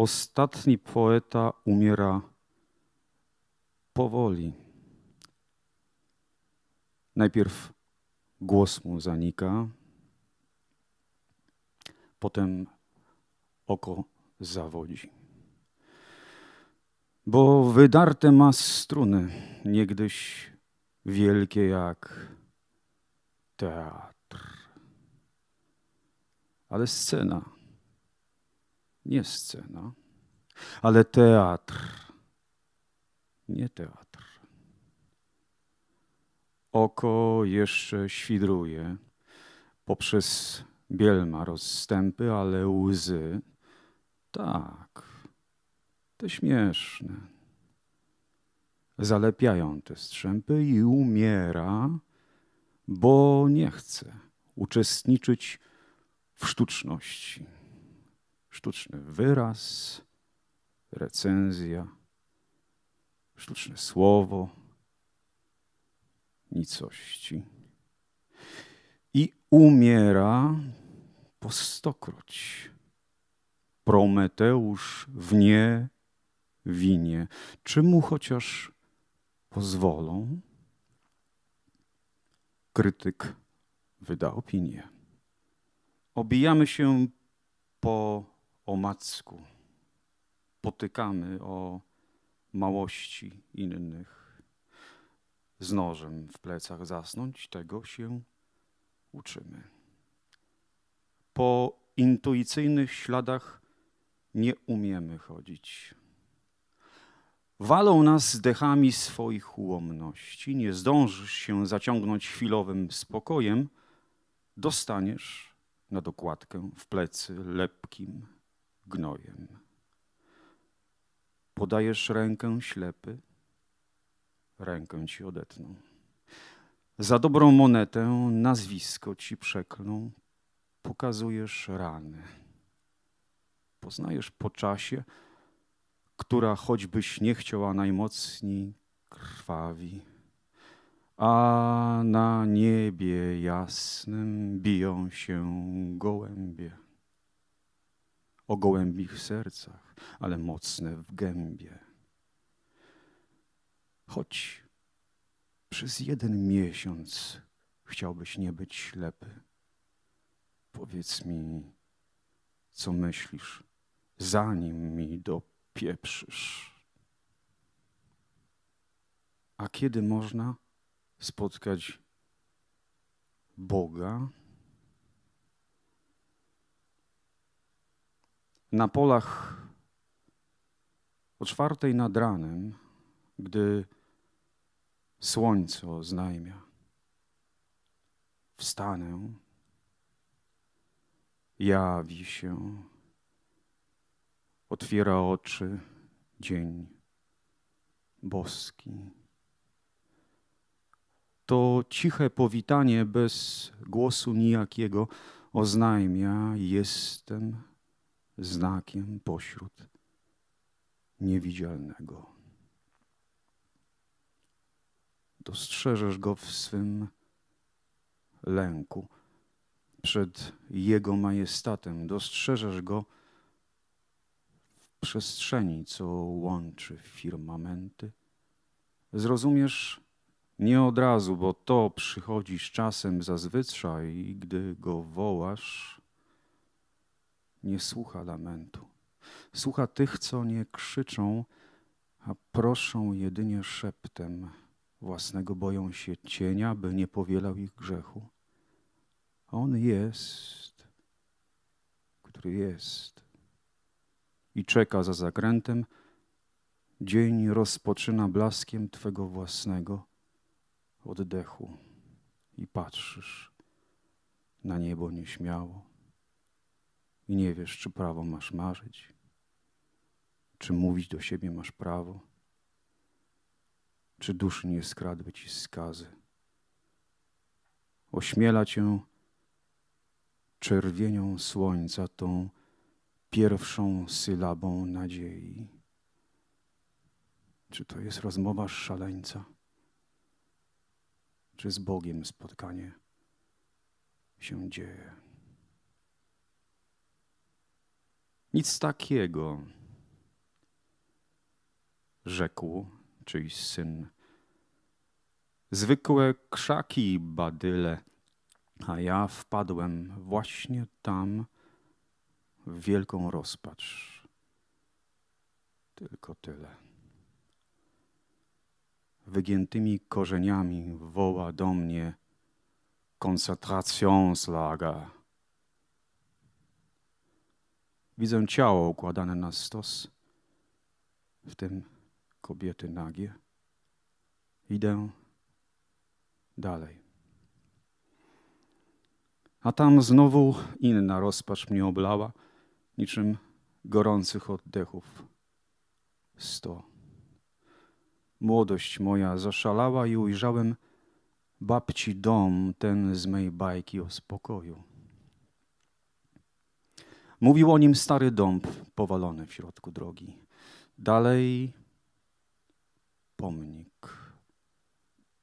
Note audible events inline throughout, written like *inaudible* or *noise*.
Ostatni poeta umiera powoli. Najpierw głos mu zanika, potem oko zawodzi. Bo wydarte ma struny, niegdyś wielkie jak teatr. Ale scena nie scena, ale teatr. Nie teatr. Oko jeszcze świdruje poprzez bielma rozstępy, ale łzy tak, te śmieszne. Zalepiają te strzępy i umiera, bo nie chce uczestniczyć w sztuczności sztuczny wyraz, recenzja, sztuczne słowo, nicości. I umiera po stokroć. Prometeusz w nie winie. Czy mu chociaż pozwolą? Krytyk wyda opinię. Obijamy się po omacku potykamy o małości innych. Z nożem w plecach zasnąć, tego się uczymy. Po intuicyjnych śladach nie umiemy chodzić. Walą nas dechami swoich ułomności. Nie zdążysz się zaciągnąć chwilowym spokojem, dostaniesz na dokładkę w plecy lepkim gnojem. Podajesz rękę ślepy, rękę ci odetną. Za dobrą monetę nazwisko ci przeklną, pokazujesz rany. Poznajesz po czasie, która choćbyś nie chciała najmocniej, krwawi. A na niebie jasnym biją się gołębie o gołębich sercach, ale mocne w gębie. Choć przez jeden miesiąc chciałbyś nie być ślepy. Powiedz mi, co myślisz, zanim mi dopieprzysz. A kiedy można spotkać Boga? na polach o czwartej nad ranem, gdy słońce oznajmia. Wstanę, jawi się, otwiera oczy dzień boski. To ciche powitanie bez głosu nijakiego oznajmia: Jestem znakiem pośród niewidzialnego. Dostrzeżesz go w swym lęku przed Jego majestatem, dostrzeżesz go w przestrzeni, co łączy firmamenty. Zrozumiesz nie od razu, bo to przychodzi z czasem zazwyczaj, gdy go wołasz, nie słucha lamentu. Słucha tych, co nie krzyczą, a proszą jedynie szeptem. Własnego boją się cienia, by nie powielał ich grzechu. On jest, który jest i czeka za zakrętem. Dzień rozpoczyna blaskiem Twego własnego oddechu i patrzysz na niebo nieśmiało i nie wiesz, czy prawo masz marzyć, czy mówić do siebie masz prawo, czy duszy nie skradły ci skazy. Ośmiela cię czerwienią słońca tą pierwszą sylabą nadziei. Czy to jest rozmowa szaleńca? Czy z Bogiem spotkanie się dzieje? Nic takiego, rzekł czyjś syn. Zwykłe krzaki badyle, a ja wpadłem właśnie tam w wielką rozpacz. Tylko tyle. Wygiętymi korzeniami woła do mnie koncentracjonslager. Widzę ciało układane na stos, w tym kobiety nagie. Idę dalej. A tam znowu inna rozpacz mnie oblała, niczym gorących oddechów. Sto. Młodość moja zaszalała i ujrzałem babci dom, ten z mej bajki o spokoju. Mówił o nim stary dąb powalony w środku drogi. Dalej pomnik.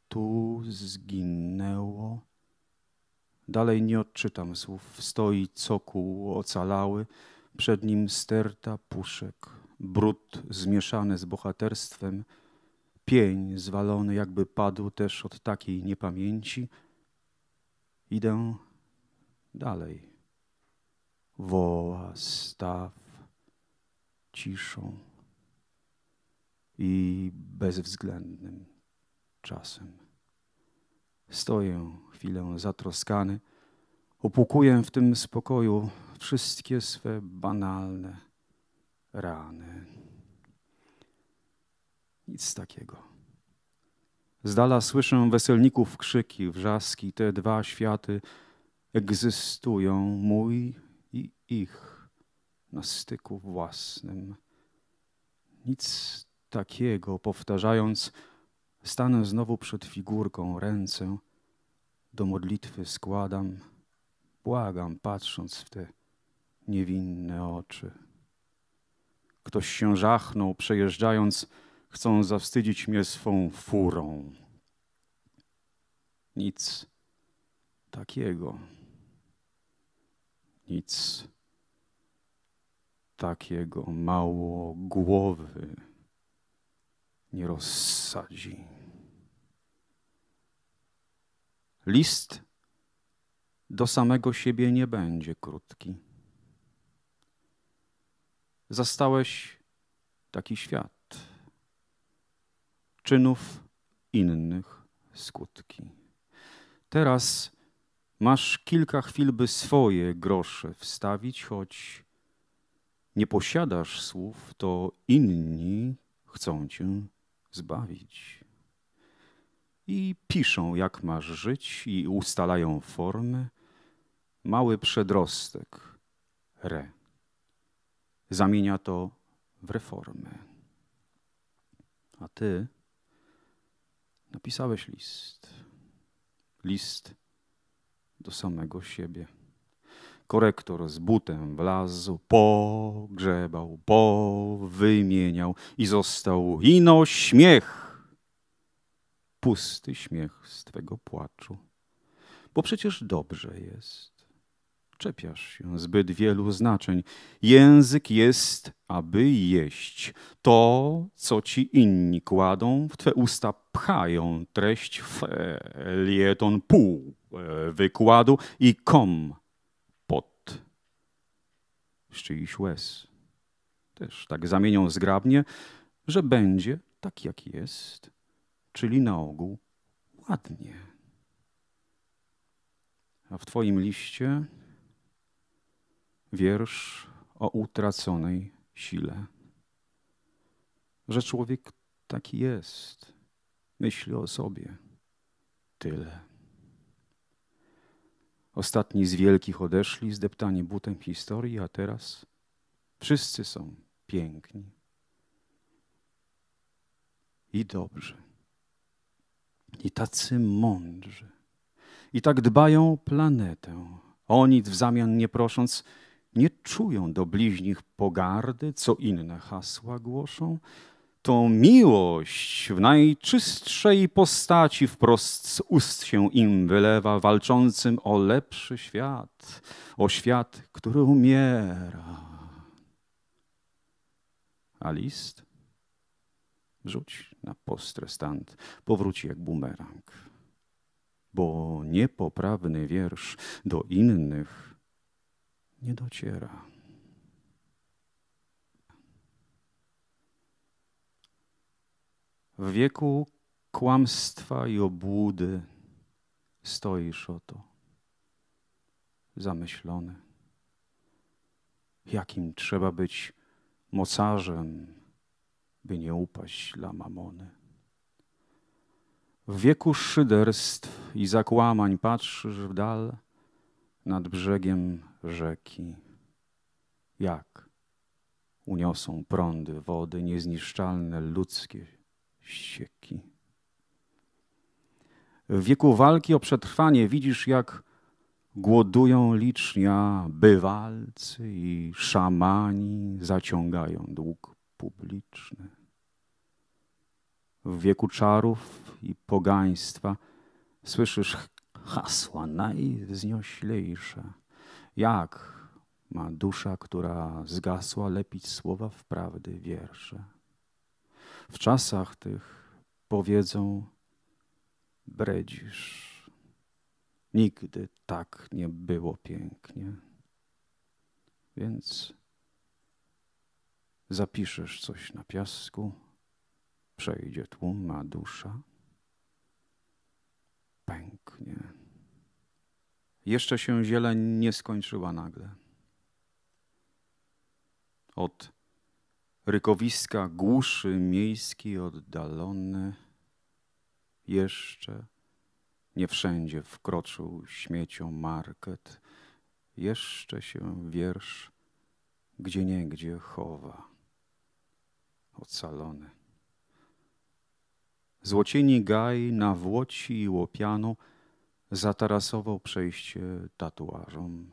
Tu zginęło. Dalej nie odczytam słów. Stoi cokół ocalały, przed nim sterta puszek, brud zmieszany z bohaterstwem, pień zwalony, jakby padł też od takiej niepamięci. Idę dalej woła staw ciszą i bezwzględnym czasem. Stoję chwilę zatroskany, opłukuję w tym spokoju wszystkie swe banalne rany. Nic takiego. Z dala słyszę weselników krzyki, wrzaski, te dwa światy egzystują, mój ich na styku własnym. Nic takiego, powtarzając, stanę znowu przed figurką, ręce do modlitwy składam, błagam, patrząc w te niewinne oczy. Ktoś się żachnął, przejeżdżając, chcą zawstydzić mnie swą furą. Nic takiego. Nic takiego mało głowy nie rozsadzi. List do samego siebie nie będzie krótki. Zastałeś taki świat, czynów innych skutki. Teraz masz kilka chwil, by swoje grosze wstawić, choć nie posiadasz słów, to inni chcą cię zbawić. I piszą, jak masz żyć, i ustalają formy. Mały przedrostek, re, zamienia to w reformę. A ty napisałeś list. List do samego siebie. Korektor z butem wlazł, pogrzebał, powymieniał i został ino śmiech. Pusty śmiech z twego płaczu, bo przecież dobrze jest. Czepiasz się zbyt wielu znaczeń. Język jest, aby jeść. To, co ci inni kładą, w twe usta pchają treść felieton pół wykładu i kom z czyichś łez. Też tak zamienią zgrabnie, że będzie tak jak jest, czyli na ogół ładnie. A w Twoim liście wiersz o utraconej sile. Że człowiek taki jest, myśli o sobie tyle. Ostatni z wielkich odeszli, zdeptani butem historii, a teraz wszyscy są piękni i dobrzy, i tacy mądrzy, i tak dbają o planetę, o nic w zamian nie prosząc, nie czują do bliźnich pogardy, co inne hasła głoszą, to miłość w najczystszej postaci wprost z ust się im wylewa, walczącym o lepszy świat, o świat, który umiera. A list? Rzuć na postrestant, powróci jak bumerang. Bo niepoprawny wiersz do innych nie dociera. W wieku kłamstwa i obłudy stoisz oto, zamyślony. Jakim trzeba być mocarzem, by nie upaść dla mamony? W wieku szyderstw i zakłamań patrzysz w dal nad brzegiem rzeki. Jak uniosą prądy wody niezniszczalne ludzkie sieki. W wieku walki o przetrwanie widzisz, jak głodują licznia bywalcy i szamani zaciągają dług publiczny. W wieku czarów i pogaństwa słyszysz hasła najwznioślejsze. Jak ma dusza, która zgasła, lepić słowa w prawdy wiersze? w czasach tych powiedzą bredzisz. Nigdy tak nie było pięknie. Więc zapiszesz coś na piasku, przejdzie tłum, a dusza pęknie. Jeszcze się zieleń nie skończyła nagle. Od rykowiska głuszy miejskiej oddalone. Jeszcze nie wszędzie wkroczył śmiecią market, jeszcze się wiersz gdzie niegdzie chowa, ocalony. Złocieni gaj na Włoci i Łopianu zatarasował przejście tatuażom.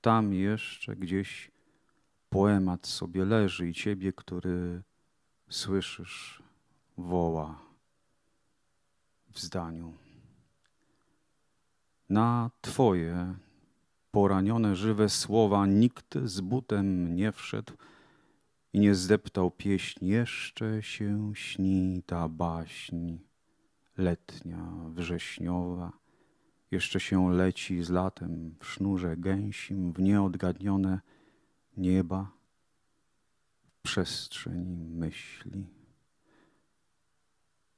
Tam jeszcze gdzieś poemat sobie leży i ciebie, który słyszysz, woła w zdaniu. Na Twoje poranione żywe słowa nikt z butem nie wszedł i nie zdeptał pieśń. Jeszcze się śni ta baśń letnia, wrześniowa. Jeszcze się leci z latem w sznurze gęsim, w nieodgadnione nieba, przestrzeni myśli.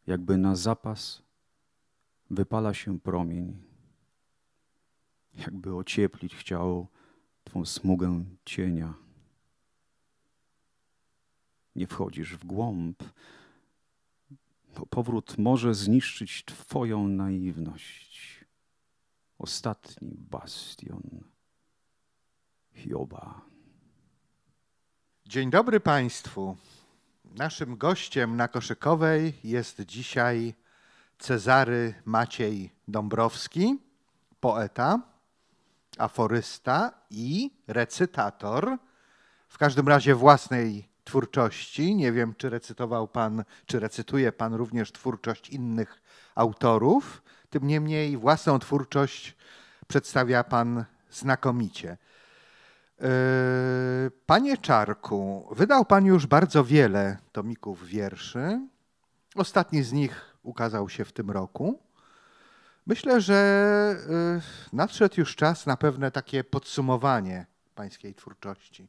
Jakby na zapas wypala się promień, jakby ocieplić chciało twą smugę cienia. Nie wchodzisz w głąb, bo powrót może zniszczyć twoją naiwność. Ostatni bastion Hioba. Dzień dobry Państwu. Naszym gościem na Koszykowej jest dzisiaj Cezary Maciej Dąbrowski, poeta, aforysta i recytator. W każdym razie własnej twórczości. Nie wiem, czy recytował Pan, czy recytuje Pan również twórczość innych autorów. Tym niemniej własną twórczość przedstawia Pan znakomicie. Yy, panie Czarku, wydał Pan już bardzo wiele tomików wierszy. Ostatni z nich ukazał się w tym roku. Myślę, że yy, nadszedł już czas na pewne takie podsumowanie Pańskiej twórczości.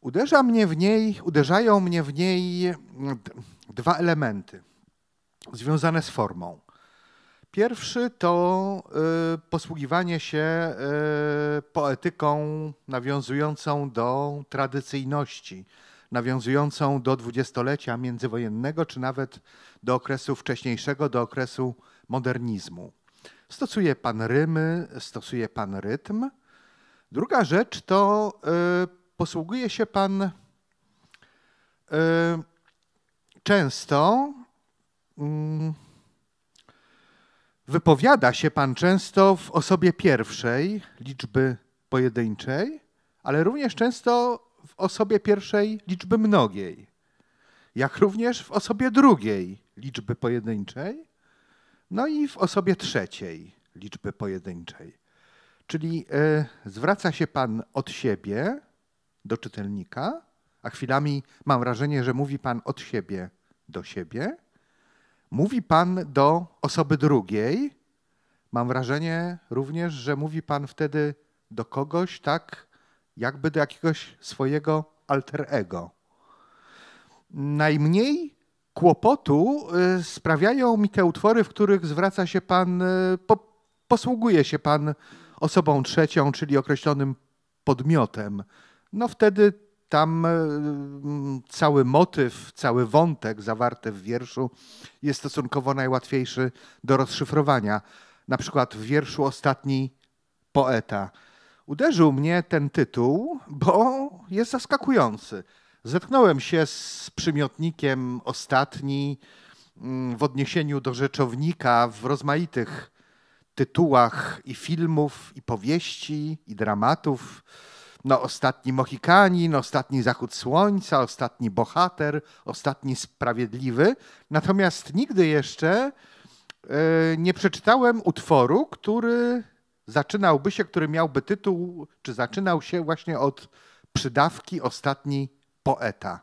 Uderza mnie w niej, uderzają mnie w niej mm, dwa elementy związane z formą. Pierwszy to y, posługiwanie się y, poetyką nawiązującą do tradycyjności, nawiązującą do dwudziestolecia międzywojennego, czy nawet do okresu wcześniejszego, do okresu modernizmu. Stosuje pan rymy, stosuje pan rytm. Druga rzecz to y, posługuje się pan często mm, Wypowiada się Pan często w osobie pierwszej, liczby pojedynczej, ale również często w osobie pierwszej liczby mnogiej, jak również w osobie drugiej liczby pojedynczej, no i w osobie trzeciej liczby pojedynczej. Czyli y, zwraca się Pan od siebie do czytelnika, a chwilami mam wrażenie, że mówi Pan od siebie do siebie Mówi Pan do osoby drugiej. Mam wrażenie również, że mówi Pan wtedy do kogoś, tak jakby do jakiegoś swojego alter ego. Najmniej kłopotu y, sprawiają mi te utwory, w których zwraca się Pan, y, po, posługuje się Pan osobą trzecią, czyli określonym podmiotem. No wtedy tam e, cały motyw, cały wątek zawarty w wierszu jest stosunkowo najłatwiejszy do rozszyfrowania. Na przykład w wierszu Ostatni poeta. Uderzył mnie ten tytuł, bo jest zaskakujący. Zetknąłem się z przymiotnikiem ostatni w odniesieniu do rzeczownika w rozmaitych tytułach i filmów, i powieści, i dramatów no, ostatni Mohikanin, ostatni zachód słońca, ostatni bohater, ostatni sprawiedliwy. Natomiast nigdy jeszcze e, nie przeczytałem utworu, który zaczynałby się, który miałby tytuł, czy zaczynał się właśnie od przydawki ostatni poeta.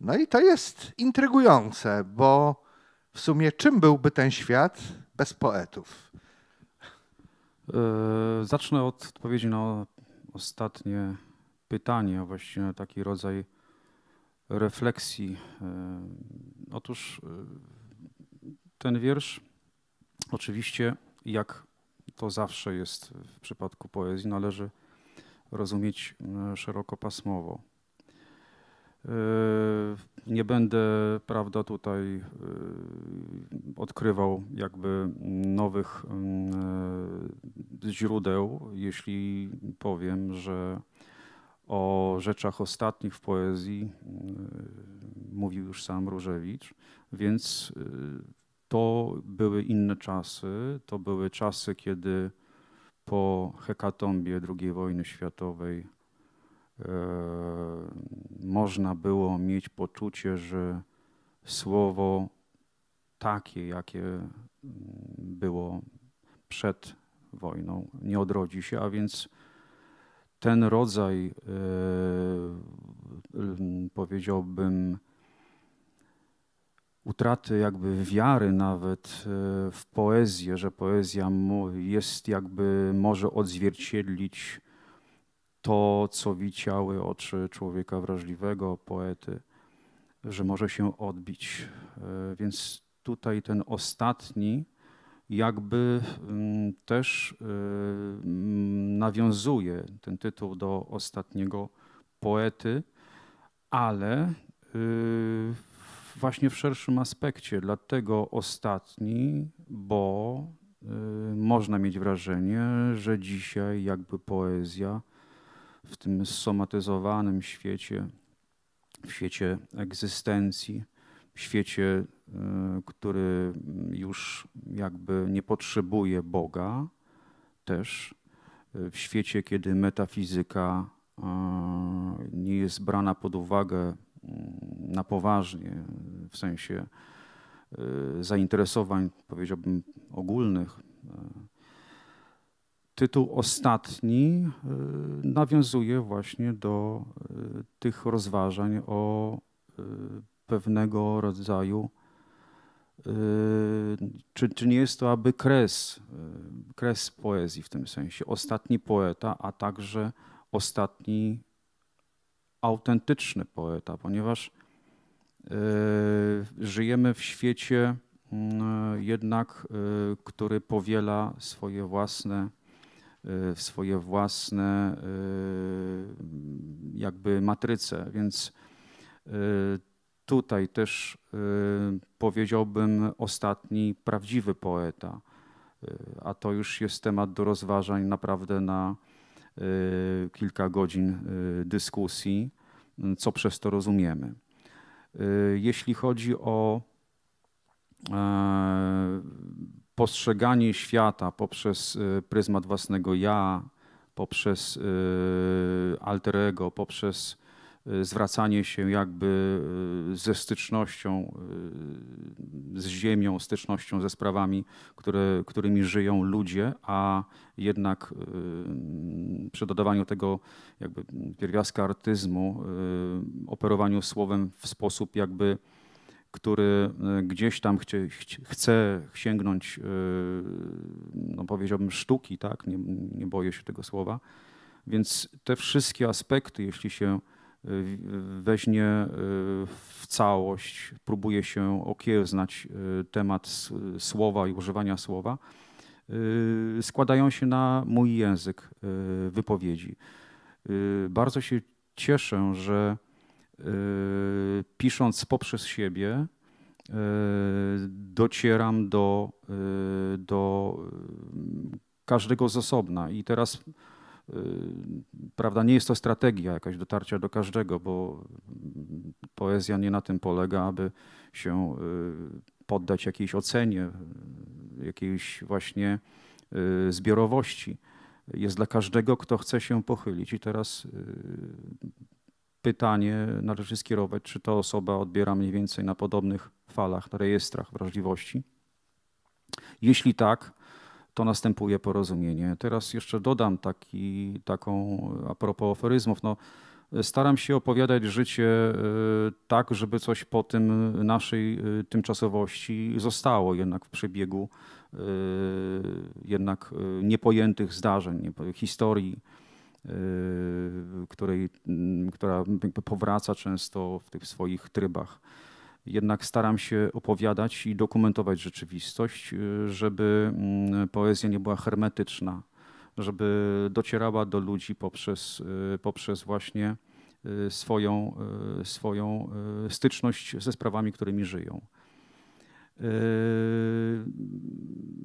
No i to jest intrygujące, bo w sumie czym byłby ten świat bez poetów? E, zacznę od odpowiedzi na ostatnie pytanie, a właściwie taki rodzaj refleksji. Otóż e, ten wiersz, oczywiście, jak to zawsze jest w przypadku poezji, należy rozumieć e, szerokopasmowo. Yy, nie będę, prawda, tutaj yy, odkrywał jakby nowych yy, źródeł, jeśli powiem, że o rzeczach ostatnich w poezji mówił już sam Różewicz, więc to były inne czasy. To były czasy, kiedy po hekatombie II wojny światowej E, można było mieć poczucie, że słowo takie, jakie mm, było przed wojną, nie odrodzi się, a więc ten rodzaj, e, powiedziałbym, utraty jakby wiary nawet e, w poezję, że poezja jest jakby może odzwierciedlić to, co widziały oczy człowieka wrażliwego, poety, że może się odbić. E, więc tutaj ten ostatni jakby mm, też e, mm, nawiązuje ten tytuł do ostatniego poety, ale e, właśnie w szerszym aspekcie. Dlatego ostatni, bo można mieć wrażenie, że dzisiaj jakby poezja w tym somatyzowanym świecie, w świecie egzystencji, w świecie, e, który już jakby nie potrzebuje Boga, też e, w świecie, kiedy metafizyka e, nie jest brana pod uwagę mm, na poważnie, w sensie zainteresowań, powiedziałbym, ogólnych tytuł ostatni y, nawiązuje właśnie do y, tych rozważań o y, pewnego rodzaju, czy, czy nie jest to aby kres, kres poezji w tym sensie, ostatni poeta, a także ostatni autentyczny poeta, ponieważ żyjemy w świecie mm, jednak, który powiela swoje własne Y, w swoje własne y, jakby matryce. Więc y, tutaj też powiedziałbym ostatni prawdziwy poeta, a to już jest temat do rozważań naprawdę na kilka godzin dyskusji, co przez to rozumiemy. Jeśli chodzi o e, postrzeganie świata poprzez y, pryzmat własnego ja, poprzez y, alter ego, poprzez y, zwracanie się jakby ze stycznością z ziemią, stycznością ze sprawami, które, którymi żyją ludzie, a jednak przy dodawaniu tego jakby pierwiastka artyzmu, operowaniu słowem w sposób jakby który e, gdzieś tam chcie, chce sięgnąć, e, no powiedziałbym, sztuki, tak? Nie, nie boję się tego słowa. Więc te wszystkie aspekty, jeśli się e, weźmie w całość, próbuje się okiełznać temat słowa i używania słowa, składają się na mój język wypowiedzi. Bardzo się cieszę, że Y, pisząc poprzez siebie, y, docieram do, y, do każdego z osobna. I teraz, prawda, nie jest to strategia jakaś dotarcia do każdego, bo poezja nie na tym polega, aby się poddać jakiejś ocenie, jakiejś właśnie zbiorowości. Jest dla każdego, kto chce się pochylić. I teraz pytanie należy skierować, czy ta osoba odbiera mniej więcej na podobnych falach, na rejestrach wrażliwości. Jeśli tak, to następuje porozumienie. Teraz jeszcze dodam taki, taką a propos aforyzmów. No, staram się opowiadać życie y, tak, żeby coś po tym naszej y, tymczasowości zostało jednak w przebiegu y, jednak niepojętych zdarzeń, historii Y, której, mm, która powraca często w tych swoich trybach. Jednak staram się opowiadać i dokumentować rzeczywistość, y, żeby mm, poezja nie była hermetyczna, żeby docierała do ludzi poprzez, y, poprzez właśnie swoją, swoją styczność ze sprawami, którymi żyją.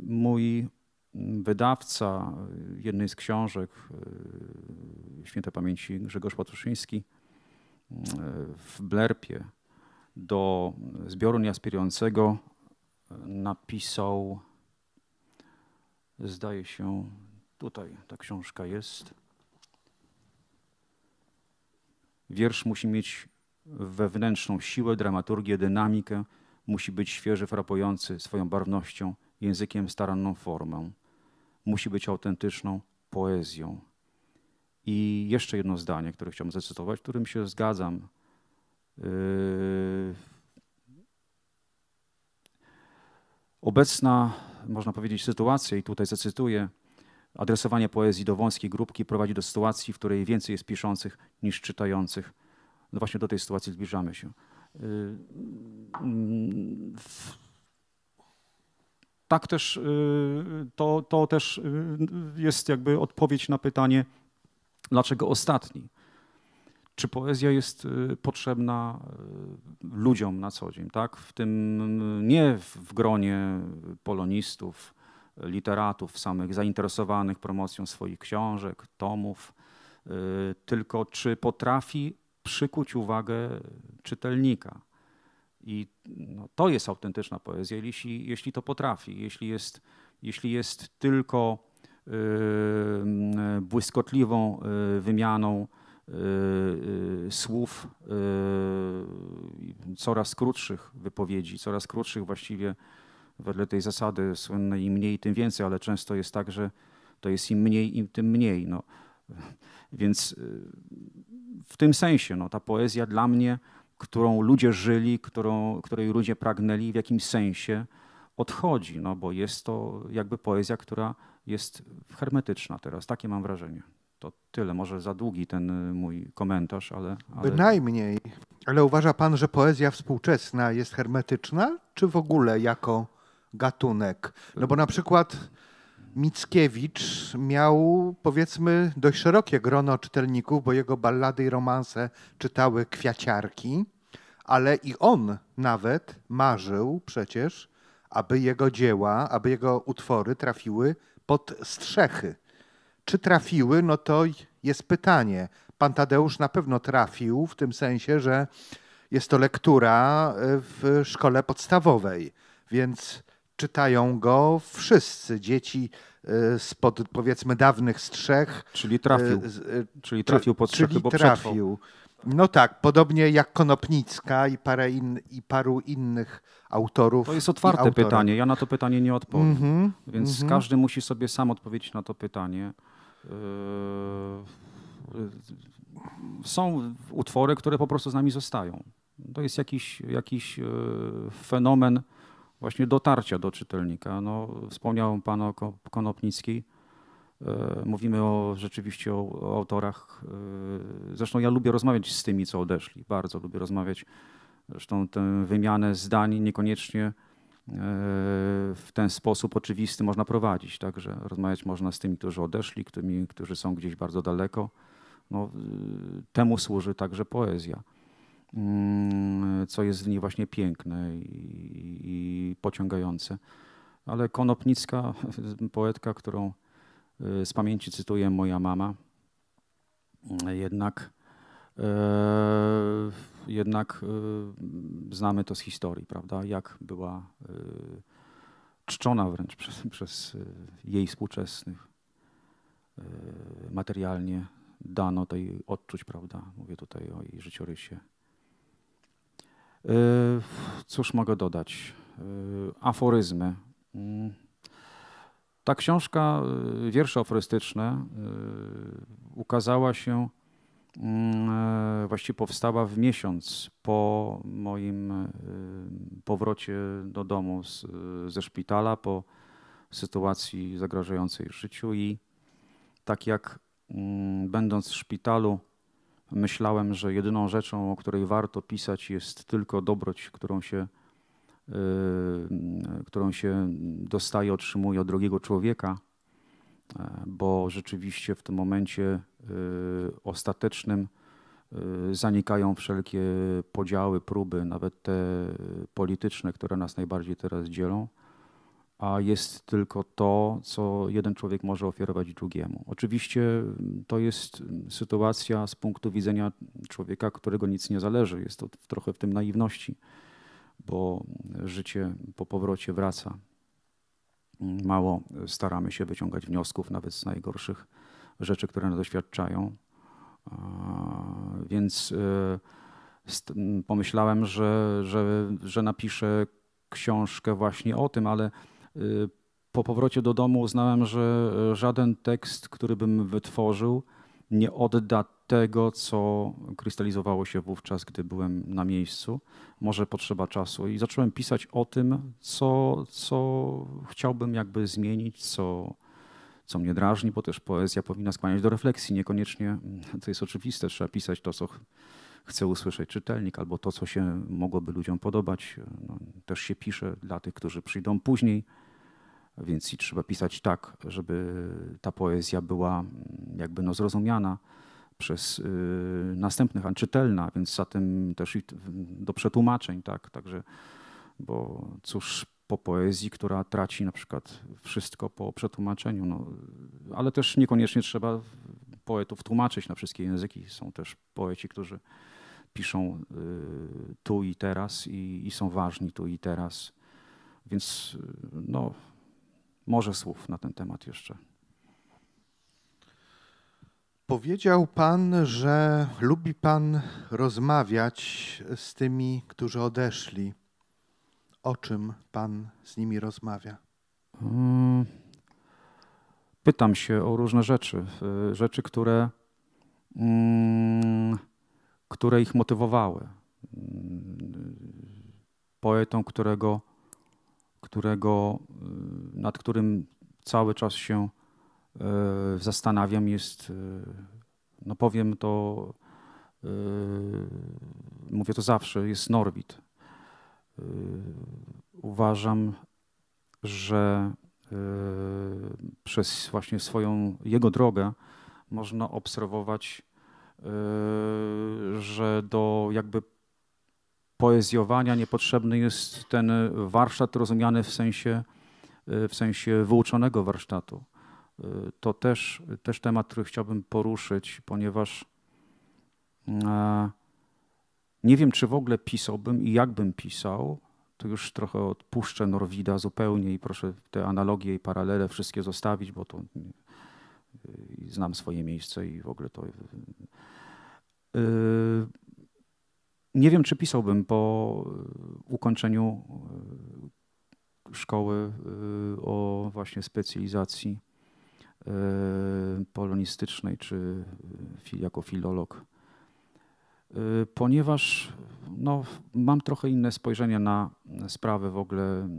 Mój wydawca jednej z książek y, świętej pamięci Grzegorz Łatuszyński y, w Blerpie do zbioru nieaspirującego y, napisał, zdaje się, tutaj ta książka jest. Wiersz musi mieć wewnętrzną siłę, dramaturgię, dynamikę, musi być świeży, frapujący swoją barwnością, językiem, staranną formą musi być autentyczną poezją. I jeszcze jedno zdanie, które chciałbym zacytować, z którym się zgadzam. Yy... Obecna, można powiedzieć, sytuacja, i tutaj zacytuję, adresowanie poezji do wąskiej grupki prowadzi do sytuacji, w której więcej jest piszących niż czytających. No właśnie do tej sytuacji zbliżamy się. Yy tak też, y, to, to też y, jest jakby odpowiedź na pytanie, dlaczego ostatni? Czy poezja jest y, potrzebna ludziom na co dzień, tak? W tym nie w gronie polonistów, literatów samych zainteresowanych promocją swoich książek, tomów, tylko czy potrafi przykuć uwagę czytelnika? I no, to jest autentyczna poezja, jeśli, jeśli to potrafi, jeśli jest, jeśli jest tylko yy, błyskotliwą yy, wymianą yy, yy słów, yy, coraz krótszych wypowiedzi, coraz krótszych właściwie wedle tej zasady słynnej im mniej, tym więcej, ale często jest tak, że to jest im mniej, im tym mniej. No. Więc yy, w tym sensie no, ta poezja dla mnie którą ludzie żyli, którą, której ludzie pragnęli w jakimś sensie odchodzi, no bo jest to jakby poezja, która jest hermetyczna teraz. Takie mam wrażenie. To tyle, może za długi ten mój komentarz, ale. ale... Bynajmniej. Ale uważa pan, że poezja współczesna jest hermetyczna, czy w ogóle jako gatunek? No bo na przykład Mickiewicz miał, powiedzmy, dość szerokie grono czytelników, bo jego ballady i romanse czytały kwiaciarki, ale i on nawet marzył przecież, aby jego dzieła, aby jego utwory trafiły pod strzechy. Czy trafiły, no to jest pytanie. Pan Tadeusz na pewno trafił w tym sensie, że jest to lektura e, w szkole podstawowej, więc czytają go wszyscy. Dzieci e, spod powiedzmy dawnych strzech. Czyli trafił. E, e, czyli trafił pod strzechy, czyli bo trafił. No tak, podobnie jak Konopnicka i, parę in, i paru innych autorów. To jest otwarte pytanie, ja na to pytanie nie odpowiem. Mm -hmm, więc mm -hmm. każdy musi sobie sam odpowiedzieć na to pytanie. Są utwory, które po prostu z nami zostają. To jest jakiś, jakiś fenomen właśnie dotarcia do czytelnika. No, wspomniał Pan o Konopnicki. E, mówimy o, rzeczywiście o, o autorach. E, zresztą ja lubię rozmawiać z tymi, co odeszli. Bardzo lubię rozmawiać. Zresztą tę wymianę zdań niekoniecznie e, w ten sposób oczywisty można prowadzić. Także rozmawiać można z tymi, którzy odeszli, tymi, którzy są gdzieś bardzo daleko. No, temu służy także poezja. Mm, co jest w niej właśnie piękne i, pociągające. Ale Konopnicka, *laughs* poetka, którą y, z pamięci cytuję moja mama, jednak, e, jednak y, znamy to z historii, prawda? Jak była y, czczona wręcz przez, *laughs* przez jej współczesnych. Materialnie dano tej odczuć, prawda? Mówię tutaj o jej życiorysie Y, cóż mogę dodać? Y, aforyzmy. Mm. Ta książka, y, wiersze aforystyczne, ukazała się, mm, właściwie powstała w miesiąc po moim powrocie do domu z, ze szpitala, po sytuacji zagrażającej życiu i tak jak mm, będąc w szpitalu, myślałem, że jedyną rzeczą, o której warto pisać, jest tylko dobroć, którą się, yy, którą się dostaje, otrzymuje od drugiego człowieka, e, bo rzeczywiście w tym momencie yy, ostatecznym yy, zanikają wszelkie podziały, próby, nawet te polityczne, które nas najbardziej teraz dzielą a jest tylko to, co jeden człowiek może ofiarować drugiemu. Oczywiście mm, to jest mm, sytuacja z punktu widzenia człowieka, którego nic nie zależy. Jest to trochę w tym naiwności, bo mm, życie po powrocie wraca. Mało staramy się wyciągać wniosków, nawet z najgorszych rzeczy, które nas doświadczają. Więc e, pomyślałem, że, że, że napiszę książkę właśnie o tym, ale Y, po powrocie do domu uznałem, że y, żaden tekst, który bym wytworzył, nie odda tego, co krystalizowało się wówczas, gdy byłem na miejscu. Może potrzeba czasu. I zacząłem pisać o tym, co, co chciałbym jakby zmienić, co, co mnie drażni, bo też poezja powinna skłaniać do refleksji. Niekoniecznie to jest oczywiste, trzeba pisać to, co chce usłyszeć czytelnik, albo to, co się mogłoby ludziom podobać. No, też się pisze dla tych, którzy przyjdą później więc i trzeba pisać tak, żeby ta poezja była mm, jakby no zrozumiana przez y, następnych, a czytelna, więc za tym też do przetłumaczeń, tak, także, bo cóż po poezji, która traci na przykład wszystko po przetłumaczeniu, no, ale też niekoniecznie trzeba poetów tłumaczyć na wszystkie języki, są też poeci, którzy piszą y, tu i teraz i, i są ważni tu i teraz, więc y, no może słów na ten temat jeszcze. Powiedział Pan, że lubi Pan rozmawiać z tymi, którzy odeszli. O czym Pan z nimi rozmawia? Hmm. Pytam się o różne rzeczy. Y, rzeczy, które, mm, które ich motywowały. Mm, y, poetą, którego którego, y, nad którym cały czas się y, zastanawiam, jest, y, no powiem to, mówię to zawsze, jest Norbit. Uważam, że przez właśnie swoją jego drogę można obserwować, że do jakby poezjowania niepotrzebny jest ten warsztat rozumiany w sensie, e, w sensie wyuczonego warsztatu. E, to też, też temat, który chciałbym poruszyć, ponieważ e, nie wiem, czy w ogóle pisałbym i jakbym pisał. To już trochę odpuszczę Norwida zupełnie i proszę te analogie i paralele wszystkie zostawić, bo to znam swoje miejsce i w ogóle to nie wiem, czy pisałbym po e, ukończeniu e, szkoły e, o właśnie specjalizacji polonistycznej, czy jako filolog, ponieważ no, mam trochę inne spojrzenie na sprawy w ogóle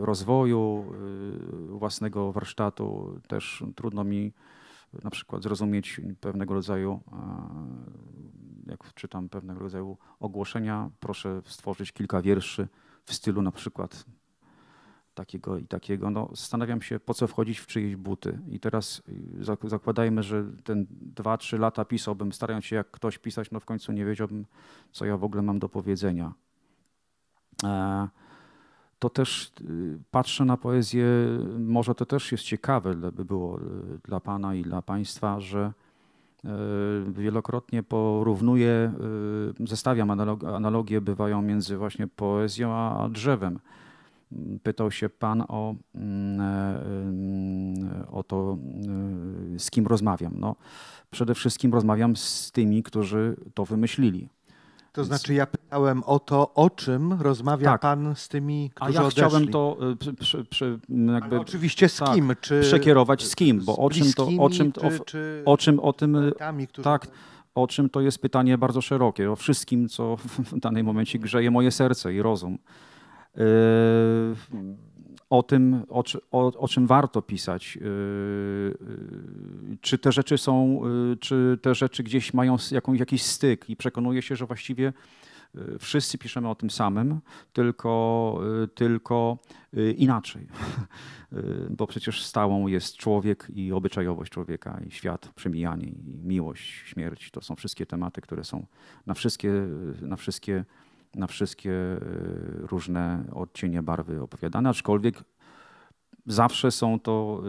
rozwoju własnego warsztatu. Też trudno mi na przykład zrozumieć pewnego rodzaju, e, jak czytam pewnego rodzaju ogłoszenia, proszę stworzyć kilka wierszy w stylu na przykład takiego i takiego. No, zastanawiam się, po co wchodzić w czyjeś buty. I teraz y, zakładajmy, że ten dwa, trzy lata pisałbym, starając się jak ktoś pisać, no w końcu nie wiedziałbym, co ja w ogóle mam do powiedzenia. E, to też y, patrzę na poezję, może to też jest ciekawe, by było y, dla Pana i dla Państwa, że y, wielokrotnie porównuję, zestawiam analog, analogie, bywają między właśnie poezją a drzewem. Pytał się Pan o, mm, o to, z kim rozmawiam. No, przede wszystkim rozmawiam z tymi, którzy to wymyślili to znaczy ja pytałem o to, o czym rozmawia tak. Pan z tymi, którzy A ja chciałem to e, przy, przy, jakby, Ale oczywiście z tak, kim? Czy przekierować z kim, bo z o czym to, o czym, czy, o, czy o, czym o tym, e, tak, o czym to jest pytanie bardzo szerokie, o wszystkim, co w danej momencie grzeje moje serce i rozum. E, o tym, o, o, o czym warto pisać. Y, y, czy te rzeczy są, y, czy te rzeczy gdzieś mają jakąś, jakiś styk i przekonuje się, że właściwie wszyscy piszemy o tym samym, tylko, tylko inaczej. *laughs* Bo przecież stałą jest człowiek i obyczajowość człowieka, i świat, przemijanie, i miłość, śmierć. To są wszystkie tematy, które są na wszystkie, na wszystkie na wszystkie e, różne odcienie barwy opowiadane, aczkolwiek zawsze są to,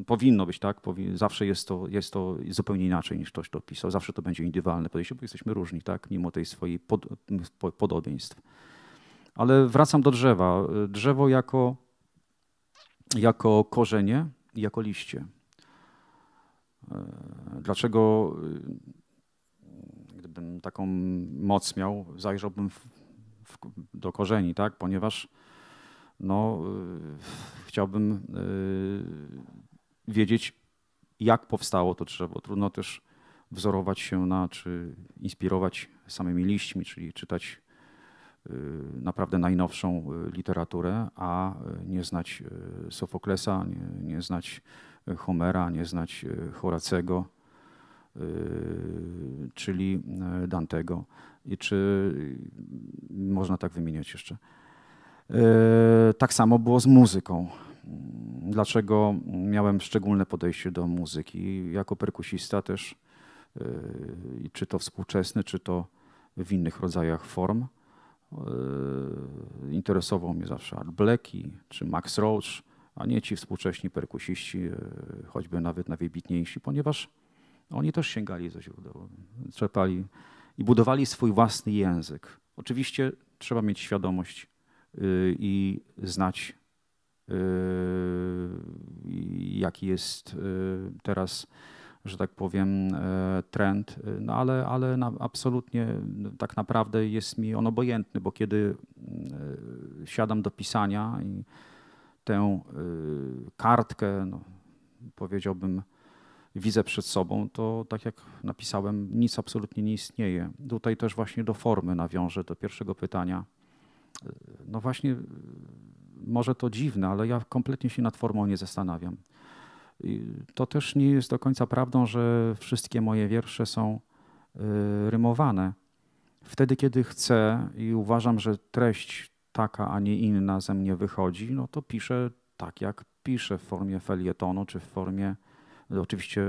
e, powinno być tak, zawsze jest to, jest to zupełnie inaczej niż ktoś to pisał. Zawsze to będzie indywidualne podejście, bo jesteśmy różni, tak, mimo tej swojej pod, podobieństw. Ale wracam do drzewa. Drzewo jako, jako korzenie i jako liście. E, dlaczego, gdybym taką moc miał, zajrzałbym w w, do korzeni, tak? ponieważ no, y, chciałbym y, wiedzieć, jak powstało to drzewo. Trudno też wzorować się na, czy inspirować samymi liśćmi, czyli czytać y, naprawdę najnowszą literaturę, a nie znać Sofoklesa, nie, nie znać Homera, nie znać Horacego Y, czyli e, Dantego. I czy y, można tak wymieniać jeszcze? E, tak samo było z muzyką. Mm, dlaczego miałem szczególne podejście do muzyki? Jako perkusista też, y, czy to współczesny, czy to w innych rodzajach form. E, interesował mnie zawsze Art Blackie czy Max Roach, a nie ci współcześni perkusiści, choćby nawet najwybitniejsi, ponieważ oni też sięgali ze źródeł, czerpali i budowali swój własny język. Oczywiście trzeba mieć świadomość y, i znać, y, jaki jest y, teraz, że tak powiem, e, trend, no ale, ale absolutnie no, tak naprawdę jest mi on obojętny, bo kiedy e, siadam do pisania i tę kartkę, no, powiedziałbym, widzę przed sobą, to tak jak napisałem, nic absolutnie nie istnieje. Tutaj też właśnie do formy nawiążę, do pierwszego pytania. No właśnie, może to dziwne, ale ja kompletnie się nad formą nie zastanawiam. To też nie jest do końca prawdą, że wszystkie moje wiersze są y, rymowane. Wtedy, kiedy chcę i uważam, że treść taka, a nie inna ze mnie wychodzi, no to piszę tak, jak piszę w formie felietonu czy w formie no, oczywiście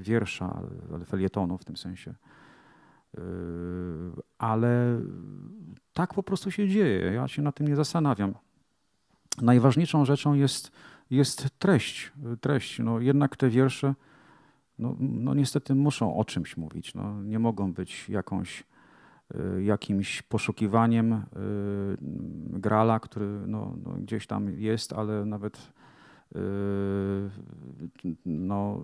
wiersza, ale felietonu w tym sensie. Yy, ale tak po prostu się dzieje. Ja się na tym nie zastanawiam. Najważniejszą rzeczą jest, jest treść. treść. No, jednak te wiersze no, no niestety muszą o czymś mówić. No, nie mogą być jakąś, yy, jakimś poszukiwaniem yy, grala, który no, no gdzieś tam jest, ale nawet Yy, no,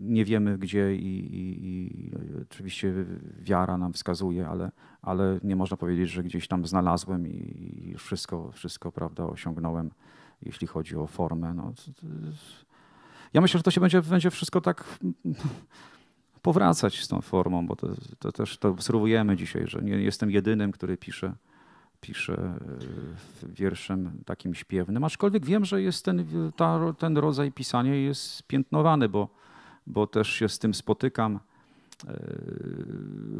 nie wiemy gdzie i, i, i, oczywiście wiara nam wskazuje, ale, ale nie można powiedzieć, że gdzieś tam znalazłem i, już wszystko, wszystko prawda, osiągnąłem, jeśli chodzi o formę. No, ja myślę, że to się będzie, będzie wszystko tak powracać z tą formą, bo to, to też to obserwujemy dzisiaj, że nie jestem jedynym, który pisze pisze e, wierszem takim śpiewnym, aczkolwiek wiem, że jest ten, ta, ten rodzaj pisania jest piętnowany, bo, bo też się z tym spotykam e,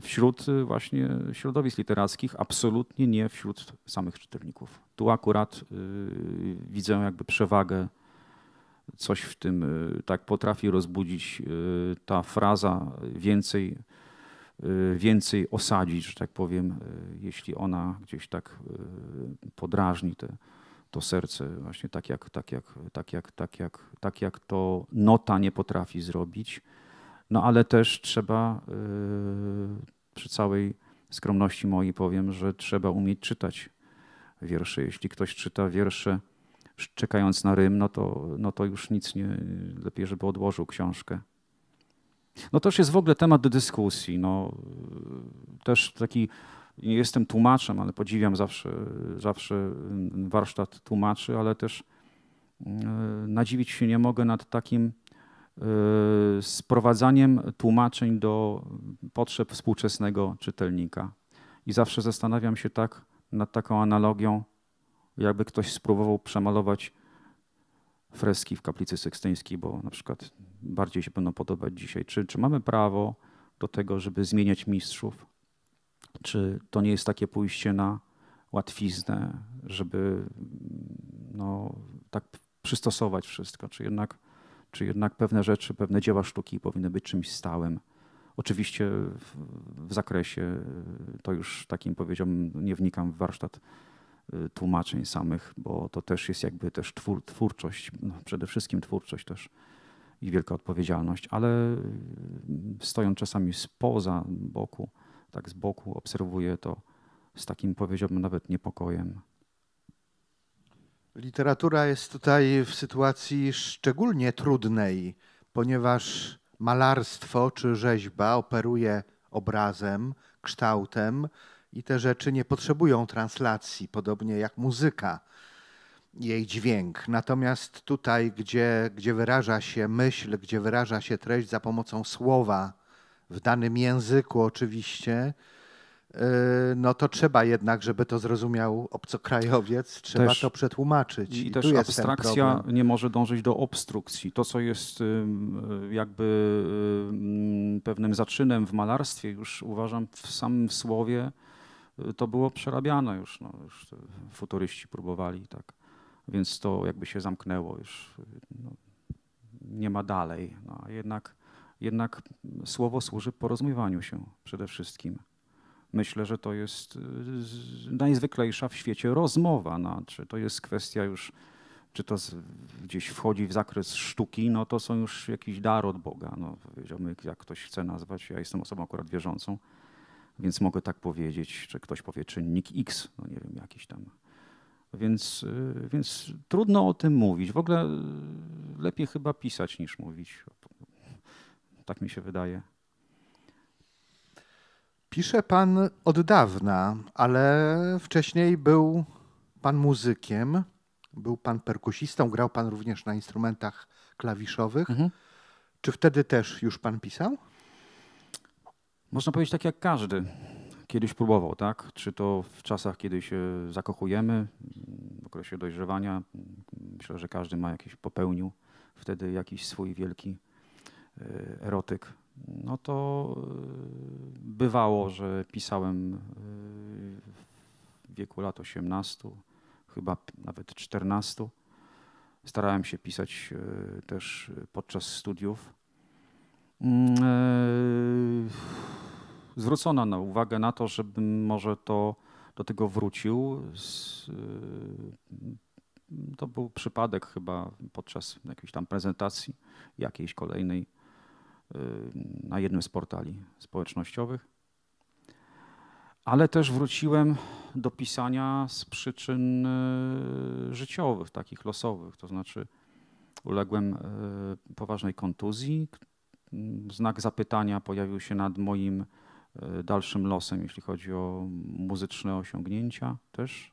wśród właśnie środowisk literackich, absolutnie nie wśród samych czytelników. Tu akurat e, widzę jakby przewagę, coś w tym tak potrafi rozbudzić ta fraza więcej Y, więcej osadzić, że tak powiem, y, jeśli ona gdzieś tak y, podrażni te, to serce, właśnie tak jak, tak, jak, tak, jak, tak, jak, tak jak to nota nie potrafi zrobić. No ale też trzeba, przy całej skromności mojej powiem, że trzeba umieć czytać wiersze. Jeśli ktoś czyta wiersze czekając na rym, no to, no to już nic nie, lepiej żeby odłożył książkę no też jest w ogóle temat do dyskusji. No, też taki, nie jestem tłumaczem, ale podziwiam zawsze, zawsze mm, warsztat tłumaczy, ale też mm, nadziwić się nie mogę nad takim y, sprowadzaniem tłumaczeń do potrzeb współczesnego czytelnika. I zawsze zastanawiam się tak nad taką analogią, jakby ktoś spróbował przemalować freski w kaplicy sekstyńskiej, bo na przykład bardziej się będą podobać dzisiaj. Czy, czy mamy prawo do tego, żeby zmieniać mistrzów? Czy to nie jest takie pójście na łatwiznę, żeby no, tak przystosować wszystko? Czy jednak, czy jednak pewne rzeczy, pewne dzieła sztuki powinny być czymś stałym? Oczywiście w, w zakresie, to już takim powiedziałbym, nie wnikam w warsztat y, tłumaczeń samych, bo to też jest jakby też twór, twórczość, no przede wszystkim twórczość też i wielka odpowiedzialność, ale mm, stojąc czasami spoza boku, tak z boku obserwuję to z takim powiedziałbym nawet niepokojem. Literatura jest tutaj w sytuacji szczególnie trudnej, ponieważ malarstwo czy rzeźba operuje obrazem, kształtem i te rzeczy nie potrzebują translacji, podobnie jak muzyka jej dźwięk. Natomiast tutaj, gdzie, gdzie wyraża się myśl, gdzie wyraża się treść za pomocą słowa, w danym języku oczywiście, y, no to trzeba jednak, żeby to zrozumiał obcokrajowiec, trzeba też, to przetłumaczyć. I, I też abstrakcja nie może dążyć do obstrukcji. To, co jest y, jakby y, pewnym zaczynem w malarstwie, już uważam w samym słowie, to było przerabiane już. No, już futuryści próbowali tak więc to jakby się zamknęło już, no, nie ma dalej. No, a jednak, jednak słowo służy porozumiewaniu się przede wszystkim. Myślę, że to jest najzwyklejsza w świecie rozmowa. No, czy to jest kwestia już, czy to z, gdzieś wchodzi w zakres sztuki, no to są już jakiś dar od Boga. No, jak ktoś chce nazwać, ja jestem osobą akurat wierzącą, więc mogę tak powiedzieć, czy ktoś powie czynnik X, no nie wiem, jakiś tam więc, y, więc trudno o tym mówić. W ogóle y, lepiej chyba pisać niż mówić. Tak mi się wydaje. Pisze pan od dawna, ale wcześniej był pan muzykiem, był pan perkusistą, grał pan również na instrumentach klawiszowych. Mhm. Czy wtedy też już pan pisał? Można powiedzieć tak jak każdy kiedyś próbował, tak? Czy to w czasach, kiedy się zakochujemy, w okresie dojrzewania, myślę, że każdy ma jakiś, popełnił wtedy jakiś swój wielki e, erotyk. No to e, bywało, że pisałem e, w wieku lat 18, chyba nawet 14. Starałem się pisać też podczas studiów. Mm, zwrócono na uwagę na to, żebym może to do tego wrócił. Y, to był przypadek chyba podczas jakiejś tam prezentacji, jakiejś kolejnej y, na jednym z portali społecznościowych. Ale też wróciłem do pisania z przyczyn y, życiowych, takich losowych. To znaczy, uległem poważnej kontuzji. Znak zapytania pojawił się nad moim E, dalszym losem, jeśli chodzi o muzyczne osiągnięcia też.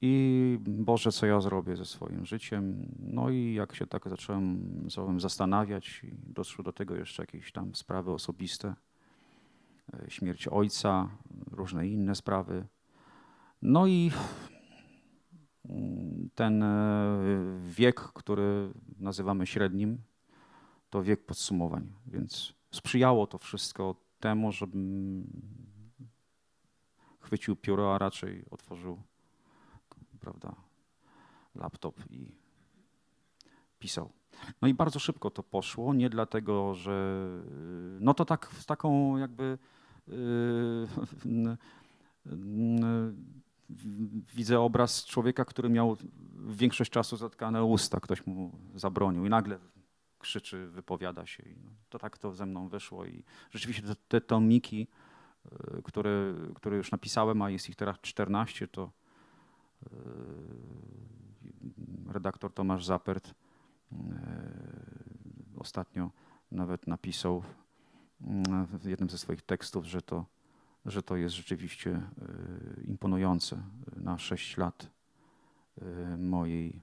I Boże, co ja zrobię ze swoim życiem. No i jak się tak zacząłem, zacząłem zastanawiać, doszło do tego jeszcze jakieś tam sprawy osobiste, e, śmierć ojca, różne inne sprawy. No i ten e, wiek, który nazywamy średnim, to wiek podsumowań, więc sprzyjało to wszystko temu, żebym chwycił pióro, a raczej otworzył prawda, laptop i pisał. No i bardzo szybko to poszło, nie dlatego, że no to tak z taką jakby yy, widzę obraz człowieka, który miał większość czasu zatkane usta, ktoś mu zabronił i nagle krzyczy, wypowiada się. I no, to tak to ze mną wyszło i rzeczywiście te, te tomiki, e, które, które już napisałem, a jest ich teraz 14, to e, redaktor Tomasz Zapert e, ostatnio nawet napisał mm, w jednym ze swoich tekstów, że to, że to jest rzeczywiście imponujące na 6 lat mojej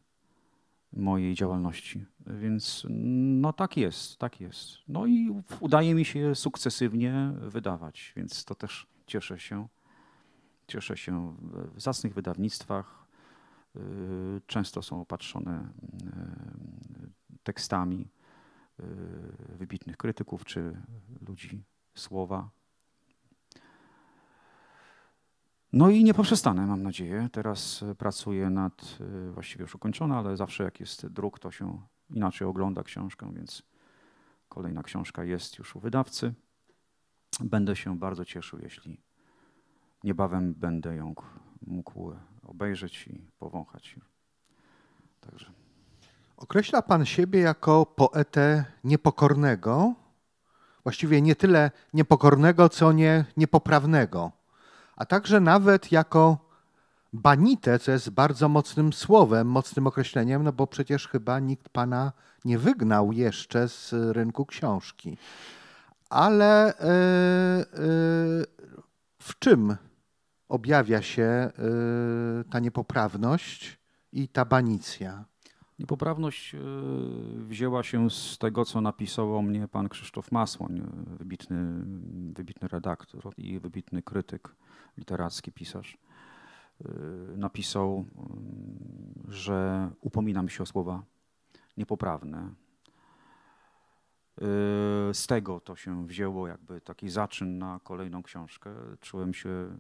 mojej działalności. Więc no tak jest, tak jest. No i udaje mi się sukcesywnie wydawać, więc to też cieszę się. Cieszę się w zacnych wydawnictwach. Y, często są opatrzone y, tekstami y, wybitnych krytyków czy ludzi słowa. No i nie poprzestanę, mam nadzieję. Teraz e, pracuję nad, e, właściwie już ukończona, ale zawsze jak jest druk, to się inaczej ogląda książkę, więc kolejna książka jest już u wydawcy. Będę się bardzo cieszył, jeśli niebawem będę ją mógł obejrzeć i powąchać. Także. Określa pan siebie jako poetę niepokornego, właściwie nie tyle niepokornego, co nie niepoprawnego a także nawet jako banite, co jest bardzo mocnym słowem, mocnym określeniem, no bo przecież chyba nikt pana nie wygnał jeszcze z rynku książki. Ale yy, yy, w czym objawia się yy, ta niepoprawność i ta banicja? Niepoprawność wzięła się z tego, co napisał o mnie pan Krzysztof Masłoń, wybitny, wybitny redaktor i wybitny krytyk literacki pisarz, y, napisał, y, że upominam się o słowa niepoprawne. Y, z tego to się wzięło jakby taki zaczyn na kolejną książkę. Czułem się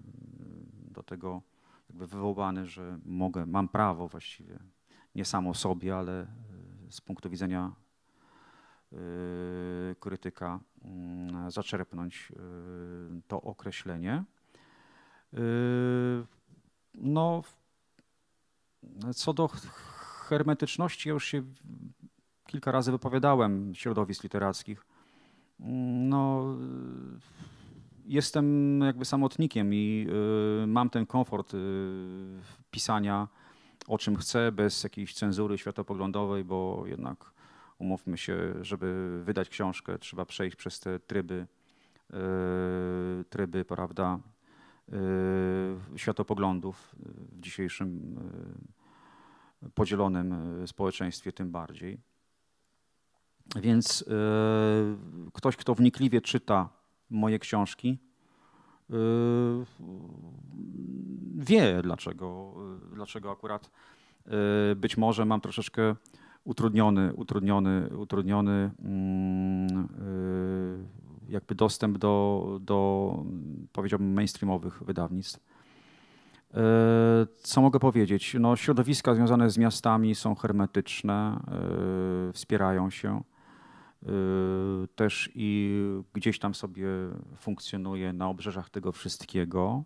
do tego jakby wywołany, że mogę, mam prawo właściwie, nie samo sobie, ale z punktu widzenia krytyka mm, zaczerpnąć to określenie. Yy, no, co do hermetyczności, ja już się kilka razy wypowiadałem środowisk literackich. Mm, no, yy, jestem jakby samotnikiem i yy, mam ten komfort pisania o czym chcę, bez jakiejś cenzury światopoglądowej, bo jednak umówmy się, żeby wydać książkę, trzeba przejść przez te tryby, tryby, prawda, Y, światopoglądów w dzisiejszym y, podzielonym y, społeczeństwie tym bardziej. Więc ktoś, kto wnikliwie czyta moje książki, wie, dlaczego, dlaczego akurat być może mam troszeczkę utrudniony, utrudniony, utrudniony mm, jakby dostęp do, do powiedziałbym, mainstreamowych wydawnictw. E, co mogę powiedzieć? No, środowiska związane z miastami są hermetyczne, e, wspierają się. E, też i gdzieś tam sobie funkcjonuje na obrzeżach tego wszystkiego.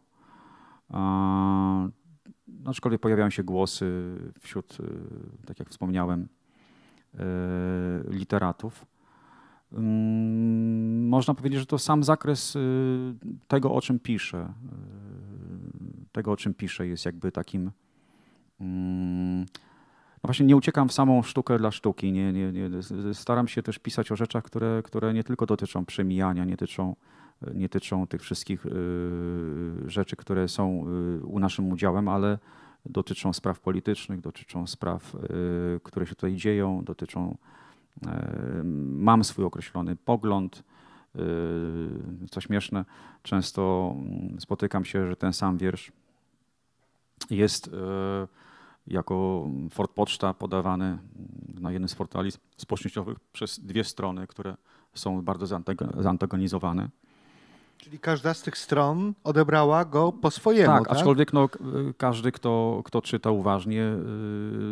Aczkolwiek pojawiają się głosy wśród, tak jak wspomniałem, literatów. Mm, można powiedzieć, że to sam zakres y, tego, o czym piszę, y, tego, o czym piszę, jest jakby takim. Mm, no właśnie nie uciekam w samą sztukę dla sztuki. Nie, nie, nie. Staram się też pisać o rzeczach, które, które nie tylko dotyczą przemijania, nie tyczą, nie tyczą tych wszystkich y, rzeczy, które są u naszym udziałem, ale dotyczą spraw politycznych, dotyczą spraw, które się tutaj dzieją, dotyczą Yy, mam swój określony pogląd. Yy, Co śmieszne, często mm, spotykam się, że ten sam wiersz jest yy, jako Fort Poczta podawany mm, na jednym z portali społecznościowych przez dwie strony, które są bardzo zantagonizowane. Czyli każda z tych stron odebrała go po swojemu. Tak, tak? aczkolwiek no, każdy, kto, kto czyta uważnie,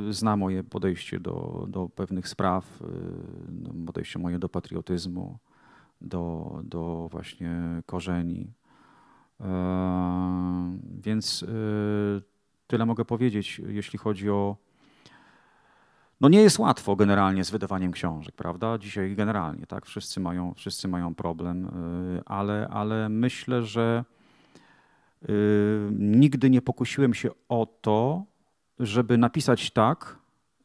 y, zna moje podejście do, do pewnych spraw, y, no, podejście moje do patriotyzmu, do, do właśnie korzeni. E, więc y, tyle mogę powiedzieć, jeśli chodzi o no nie jest łatwo generalnie z wydawaniem książek, prawda? Dzisiaj generalnie, tak? Wszyscy mają, wszyscy mają problem, y, ale, ale myślę, że y, nigdy nie pokusiłem się o to, żeby napisać tak,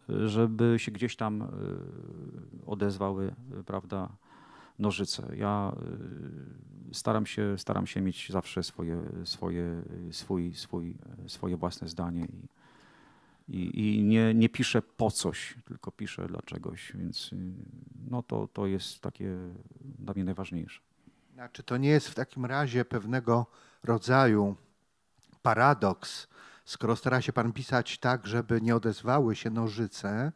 żeby się gdzieś tam y, odezwały, prawda, nożyce. Ja staram się, staram się mieć zawsze swoje, swoje, swój, swój, swoje własne zdanie i, i, i nie, nie piszę po coś, tylko piszę dla czegoś, więc y, no to, to jest takie dla mnie najważniejsze. czy to nie jest w takim razie pewnego rodzaju paradoks, skoro stara się Pan pisać tak, żeby nie odezwały się nożyce,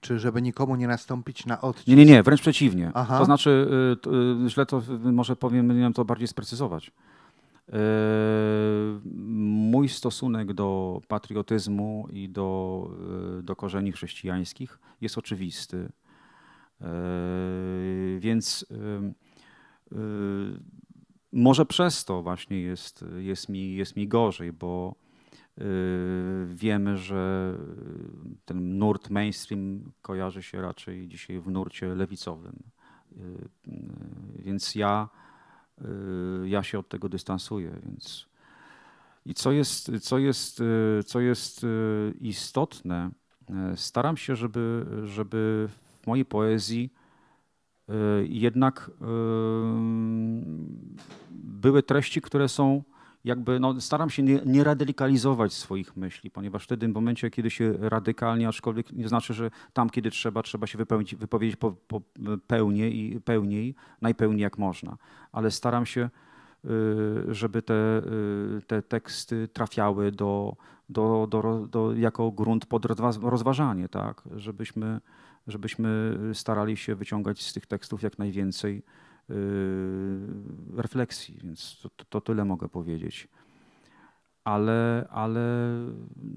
czy żeby nikomu nie nastąpić na odcisk? Nie, nie, nie, wręcz przeciwnie. Aha. To znaczy, y, y, źle to może powiem, nie wiem, to bardziej sprecyzować. Yy, mój stosunek do patriotyzmu i do, yy, do korzeni chrześcijańskich jest oczywisty. Yy, więc może przez to właśnie jest, jest, mi, jest mi gorzej, bo wiemy, że ten nurt mainstream kojarzy się raczej dzisiaj w nurcie lewicowym. Więc ja Y, ja się od tego dystansuję, więc. I co jest, co jest, y, co jest y, istotne, staram się, żeby, żeby w mojej poezji jednak były treści, które są jakby no, staram się nie, nie, radykalizować swoich myśli, ponieważ wtedy w momencie, kiedy się radykalnie, aczkolwiek nie znaczy, że tam, kiedy trzeba, trzeba się wypełnić, wypowiedzieć po, po pełnie i pełniej, najpełniej jak można. Ale staram się, y, żeby te, y, te teksty trafiały do, do, do, do, jako grunt pod rozważanie, tak? żebyśmy, żebyśmy starali się wyciągać z tych tekstów jak najwięcej Y, refleksji, więc to, to, to tyle mogę powiedzieć. Ale, ale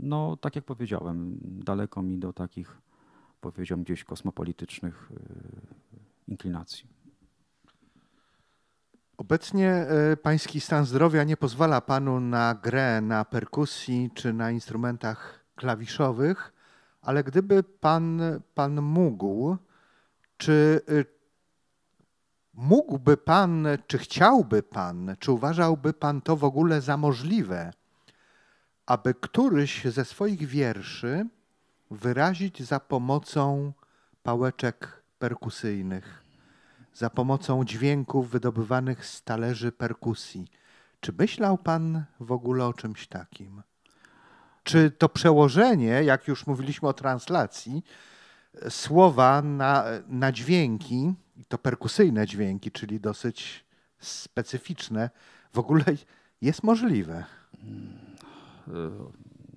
no, tak jak powiedziałem, daleko mi do takich, powiedziałbym, gdzieś kosmopolitycznych y, inklinacji. Obecnie y, pański stan zdrowia nie pozwala panu na grę na perkusji czy na instrumentach klawiszowych, ale gdyby pan, pan mógł, czy, Mógłby Pan, czy chciałby Pan, czy uważałby Pan to w ogóle za możliwe, aby któryś ze swoich wierszy wyrazić za pomocą pałeczek perkusyjnych, za pomocą dźwięków wydobywanych z talerzy perkusji? Czy myślał Pan w ogóle o czymś takim? Czy to przełożenie, jak już mówiliśmy o translacji, słowa na, na dźwięki, to perkusyjne dźwięki, czyli dosyć specyficzne, w ogóle jest możliwe. Mm,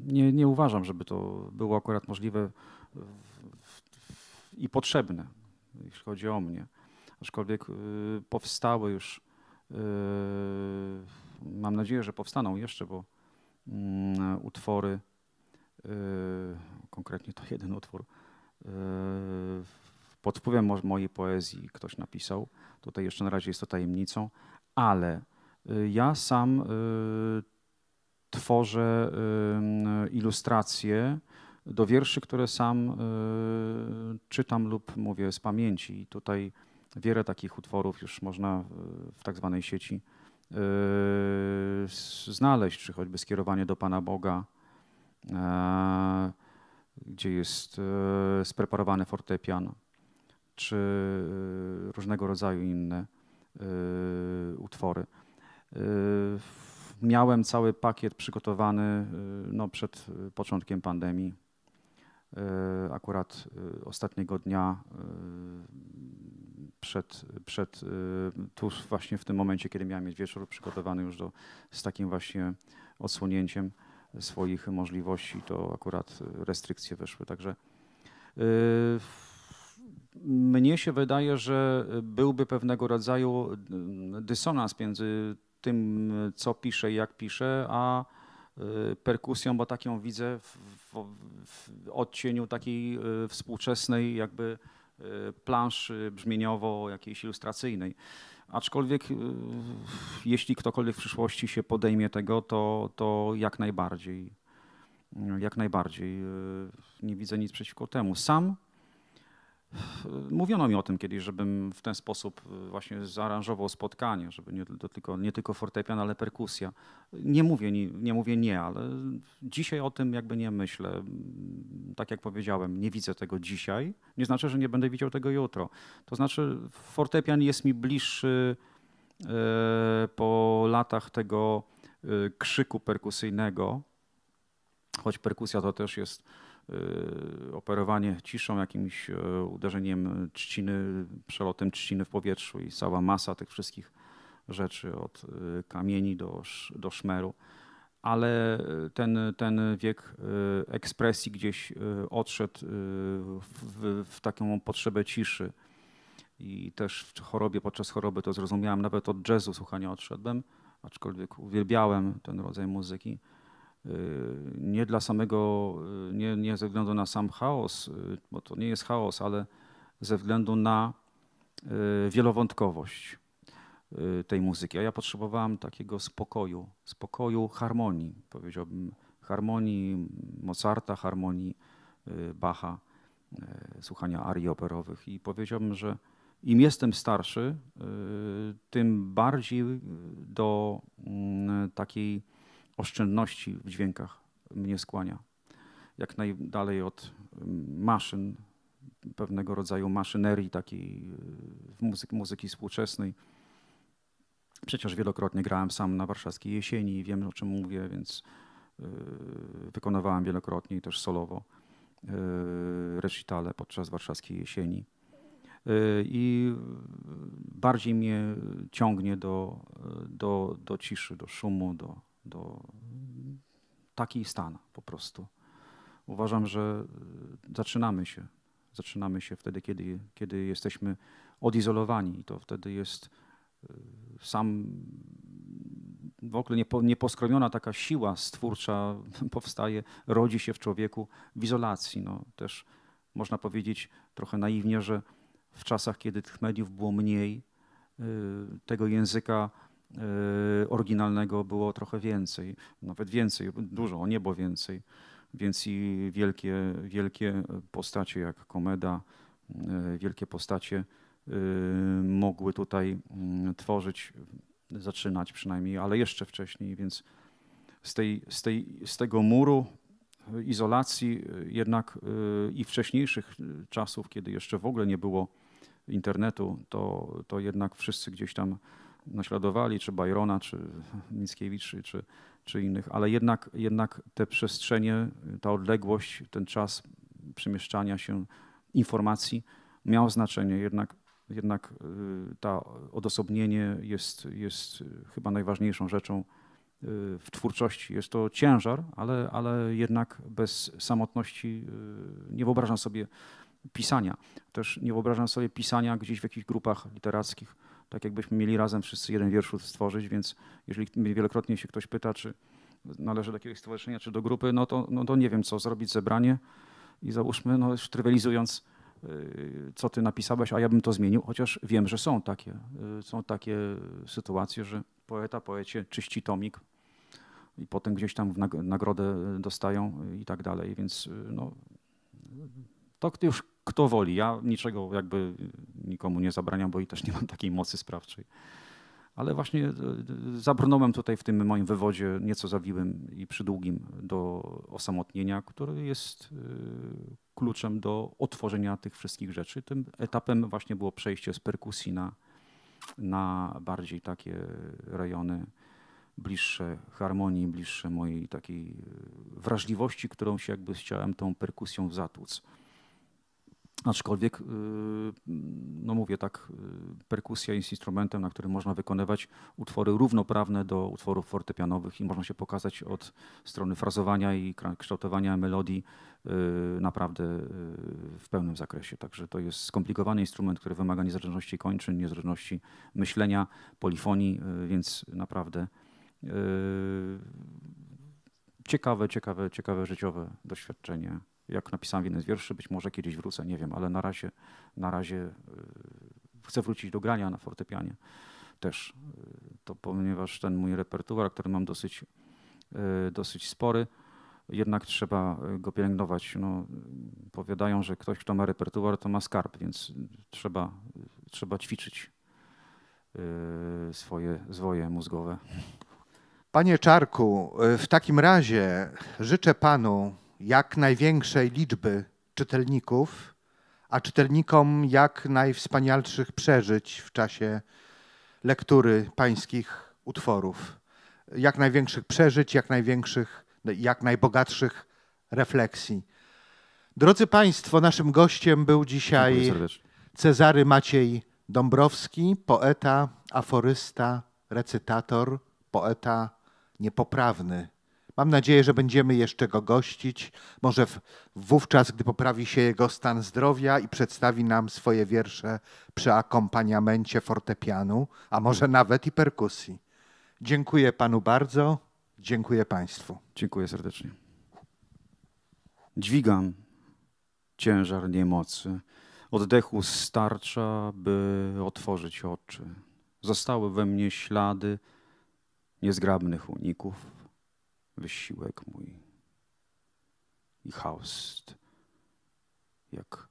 nie, nie uważam, żeby to było akurat możliwe w, w, w, i potrzebne, jeśli chodzi o mnie. Aczkolwiek y, powstały już, y, mam nadzieję, że powstaną jeszcze, bo mm, y, utwory, konkretnie to jeden utwór, y, pod wpływem mo mojej poezji ktoś napisał. Tutaj jeszcze na razie jest to tajemnicą, ale y, ja sam y, tworzę y, ilustracje do wierszy, które sam czytam lub mówię z pamięci. I tutaj wiele takich utworów już można w tak zwanej sieci znaleźć, czy choćby skierowanie do Pana Boga, e, gdzie jest spreparowany fortepian czy y, różnego rodzaju inne y, utwory. Y, miałem cały pakiet przygotowany no, przed początkiem pandemii. Akurat ostatniego dnia przed, przed tu właśnie w tym momencie, kiedy miałem mieć wieczór przygotowany już do, z takim właśnie odsłonięciem swoich możliwości, to akurat restrykcje weszły. Także mnie się wydaje, że byłby pewnego rodzaju mm, dysonans między tym, co piszę i jak piszę, a y, perkusją, bo tak ją widzę w, w, w odcieniu takiej y, współczesnej jakby y, planszy brzmieniowo jakiejś ilustracyjnej. Aczkolwiek jeśli ktokolwiek w przyszłości się podejmie tego, to, to jak najbardziej. Jak najbardziej. Nie widzę nic przeciwko temu. Sam Mówiono mi o tym kiedyś, żebym w ten sposób y, właśnie zaaranżował spotkanie, żeby nie tylko, nie tylko fortepian, ale perkusja. Nie mówię nie, nie mówię nie, ale dzisiaj o tym jakby nie myślę. Mm, tak jak powiedziałem, nie widzę tego dzisiaj. Nie znaczy, że nie będę widział tego jutro. To znaczy fortepian jest mi bliższy y, po latach tego y, krzyku perkusyjnego, choć perkusja to też jest Y, operowanie ciszą, jakimś e, uderzeniem trzciny, przelotem trzciny w powietrzu i cała masa tych wszystkich rzeczy od y, kamieni do, do szmeru. Ale y, ten, ten wiek ekspresji gdzieś odszedł w, w taką potrzebę ciszy. I też w chorobie, podczas choroby to zrozumiałem, nawet od jazzu słuchania odszedłem, aczkolwiek uwielbiałem ten rodzaj muzyki Y, nie dla samego, y, nie, nie ze względu na sam chaos, y, bo to nie jest chaos, ale ze względu na wielowątkowość tej muzyki. A ja potrzebowałem takiego spokoju, spokoju harmonii, powiedziałbym, harmonii Mozarta, harmonii Bacha, słuchania arii operowych. I powiedziałbym, że im jestem starszy, tym bardziej do mm, takiej oszczędności w dźwiękach mnie skłania. Jak najdalej od mm, maszyn, pewnego rodzaju maszynerii takiej y, muzyki, muzyki współczesnej. Przecież wielokrotnie grałem sam na warszawskiej jesieni i wiem o czym mówię, więc y, wykonywałem wielokrotnie i też solowo y, recitale podczas warszawskiej jesieni. I bardziej mnie ciągnie do, do, do ciszy, do szumu, do, do taki stan po prostu. Uważam, że y, zaczynamy się. Zaczynamy się wtedy, kiedy, kiedy jesteśmy odizolowani i to wtedy jest y, sam w ogóle nieposkromiona taka siła stwórcza *laughs* powstaje, rodzi się w człowieku w izolacji. No, też można powiedzieć trochę naiwnie, że w czasach, kiedy tych mediów było mniej, y, tego języka Y, oryginalnego było trochę więcej, nawet więcej, dużo, o niebo więcej. Więc i wielkie, wielkie postacie jak Komeda, y, wielkie postacie y, mogły tutaj mm, tworzyć, zaczynać przynajmniej, ale jeszcze wcześniej, więc z, tej, z, tej, z tego muru izolacji jednak i wcześniejszych czasów, kiedy jeszcze w ogóle nie było internetu, to, to jednak wszyscy gdzieś tam naśladowali, czy Bajrona, czy Mickiewicz, czy, czy innych, ale jednak, jednak te przestrzenie, ta odległość, ten czas przemieszczania się informacji miał znaczenie. Jednak, jednak y, ta odosobnienie jest, jest chyba najważniejszą rzeczą y, w twórczości. Jest to ciężar, ale, ale jednak bez samotności y, nie wyobrażam sobie pisania. Też nie wyobrażam sobie pisania gdzieś w jakichś grupach literackich tak jakbyśmy mieli razem wszyscy jeden wiersz stworzyć, więc jeżeli wielokrotnie się ktoś pyta, czy należy do jakiegoś stowarzyszenia, czy do grupy, no to, no to nie wiem co, zrobić zebranie i załóżmy, no już trywializując, y, co ty napisałeś, a ja bym to zmienił, chociaż wiem, że są takie, y, są takie sytuacje, że poeta, poecie czyści tomik i potem gdzieś tam w nagrodę dostają i tak dalej, więc y, no, to już kto woli. Ja niczego jakby nikomu nie zabraniam, bo i też nie mam takiej mocy sprawczej. Ale właśnie e, e, zabrnąłem tutaj w tym moim wywodzie nieco zawiłym i przydługim do osamotnienia, który jest e, kluczem do otworzenia tych wszystkich rzeczy. Tym etapem właśnie było przejście z perkusji na, na bardziej takie rejony bliższe harmonii, bliższe mojej takiej wrażliwości, którą się jakby chciałem tą perkusją zatłuc. Aczkolwiek, y, no mówię tak, y, perkusja jest instrumentem, na którym można wykonywać utwory równoprawne do utworów fortepianowych i można się pokazać od strony frazowania i kształtowania melodii y, naprawdę w pełnym zakresie. Także to jest skomplikowany instrument, który wymaga niezależności kończyn, niezależności myślenia, polifonii, więc naprawdę ciekawe, ciekawe, ciekawe życiowe doświadczenie jak napisałem w jednym z wierszy, być może kiedyś wrócę, nie wiem, ale na razie, na razie e, chcę wrócić do grania na fortepianie też. E, to ponieważ ten mój repertuar, który mam dosyć, e, dosyć spory, jednak trzeba go pielęgnować. No, powiadają, że ktoś, kto ma repertuar, to ma skarb, więc trzeba, trzeba ćwiczyć swoje zwoje mózgowe. Panie Czarku, w takim razie życzę panu jak największej liczby czytelników, a czytelnikom jak najwspanialszych przeżyć w czasie lektury pańskich utworów. Jak największych przeżyć, jak największych, jak najbogatszych refleksji. Drodzy Państwo, naszym gościem był dzisiaj Cezary Maciej Dąbrowski, poeta, aforysta, recytator, poeta niepoprawny. Mam nadzieję, że będziemy jeszcze go gościć, może w, wówczas, gdy poprawi się jego stan zdrowia i przedstawi nam swoje wiersze przy akompaniamencie fortepianu, a może nawet i perkusji. Dziękuję panu bardzo, dziękuję państwu. Dziękuję serdecznie. Dźwigam ciężar niemocy, oddechu starcza, by otworzyć oczy. Zostały we mnie ślady niezgrabnych uników wysiłek mój i haust, jak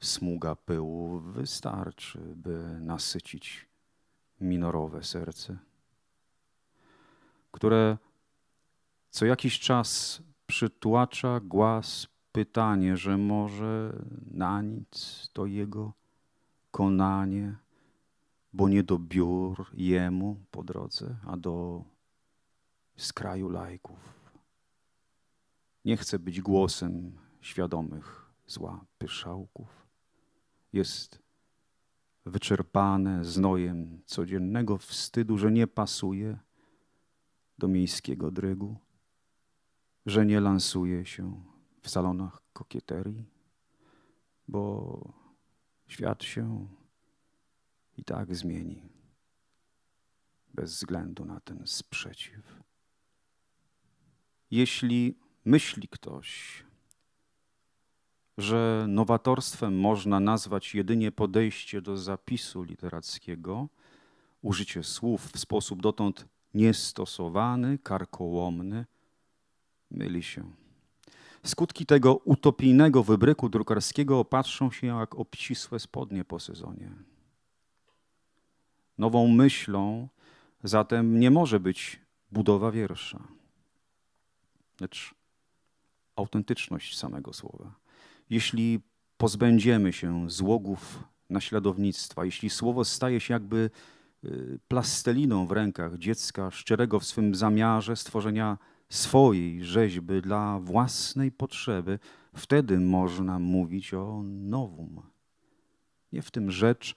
smuga pyłu, wystarczy, by nasycić minorowe serce, które co jakiś czas przytłacza głaz pytanie, że może na nic to jego konanie, bo nie do biur jemu po drodze, a do z kraju lajków. Nie chce być głosem świadomych zła pyszałków. Jest wyczerpane znojem codziennego wstydu, że nie pasuje do miejskiego drygu, że nie lansuje się w salonach kokieterii, bo świat się i tak zmieni bez względu na ten sprzeciw jeśli myśli ktoś, że nowatorstwem można nazwać jedynie podejście do zapisu literackiego, użycie słów w sposób dotąd niestosowany, karkołomny, myli się. Skutki tego utopijnego wybryku drukarskiego opatrzą się jak obcisłe spodnie po sezonie. Nową myślą zatem nie może być budowa wiersza lecz autentyczność samego słowa. Jeśli pozbędziemy się złogów naśladownictwa, jeśli słowo staje się jakby y, plasteliną w rękach dziecka, szczerego w swym zamiarze stworzenia swojej rzeźby dla własnej potrzeby, wtedy można mówić o nowum. Nie w tym rzecz,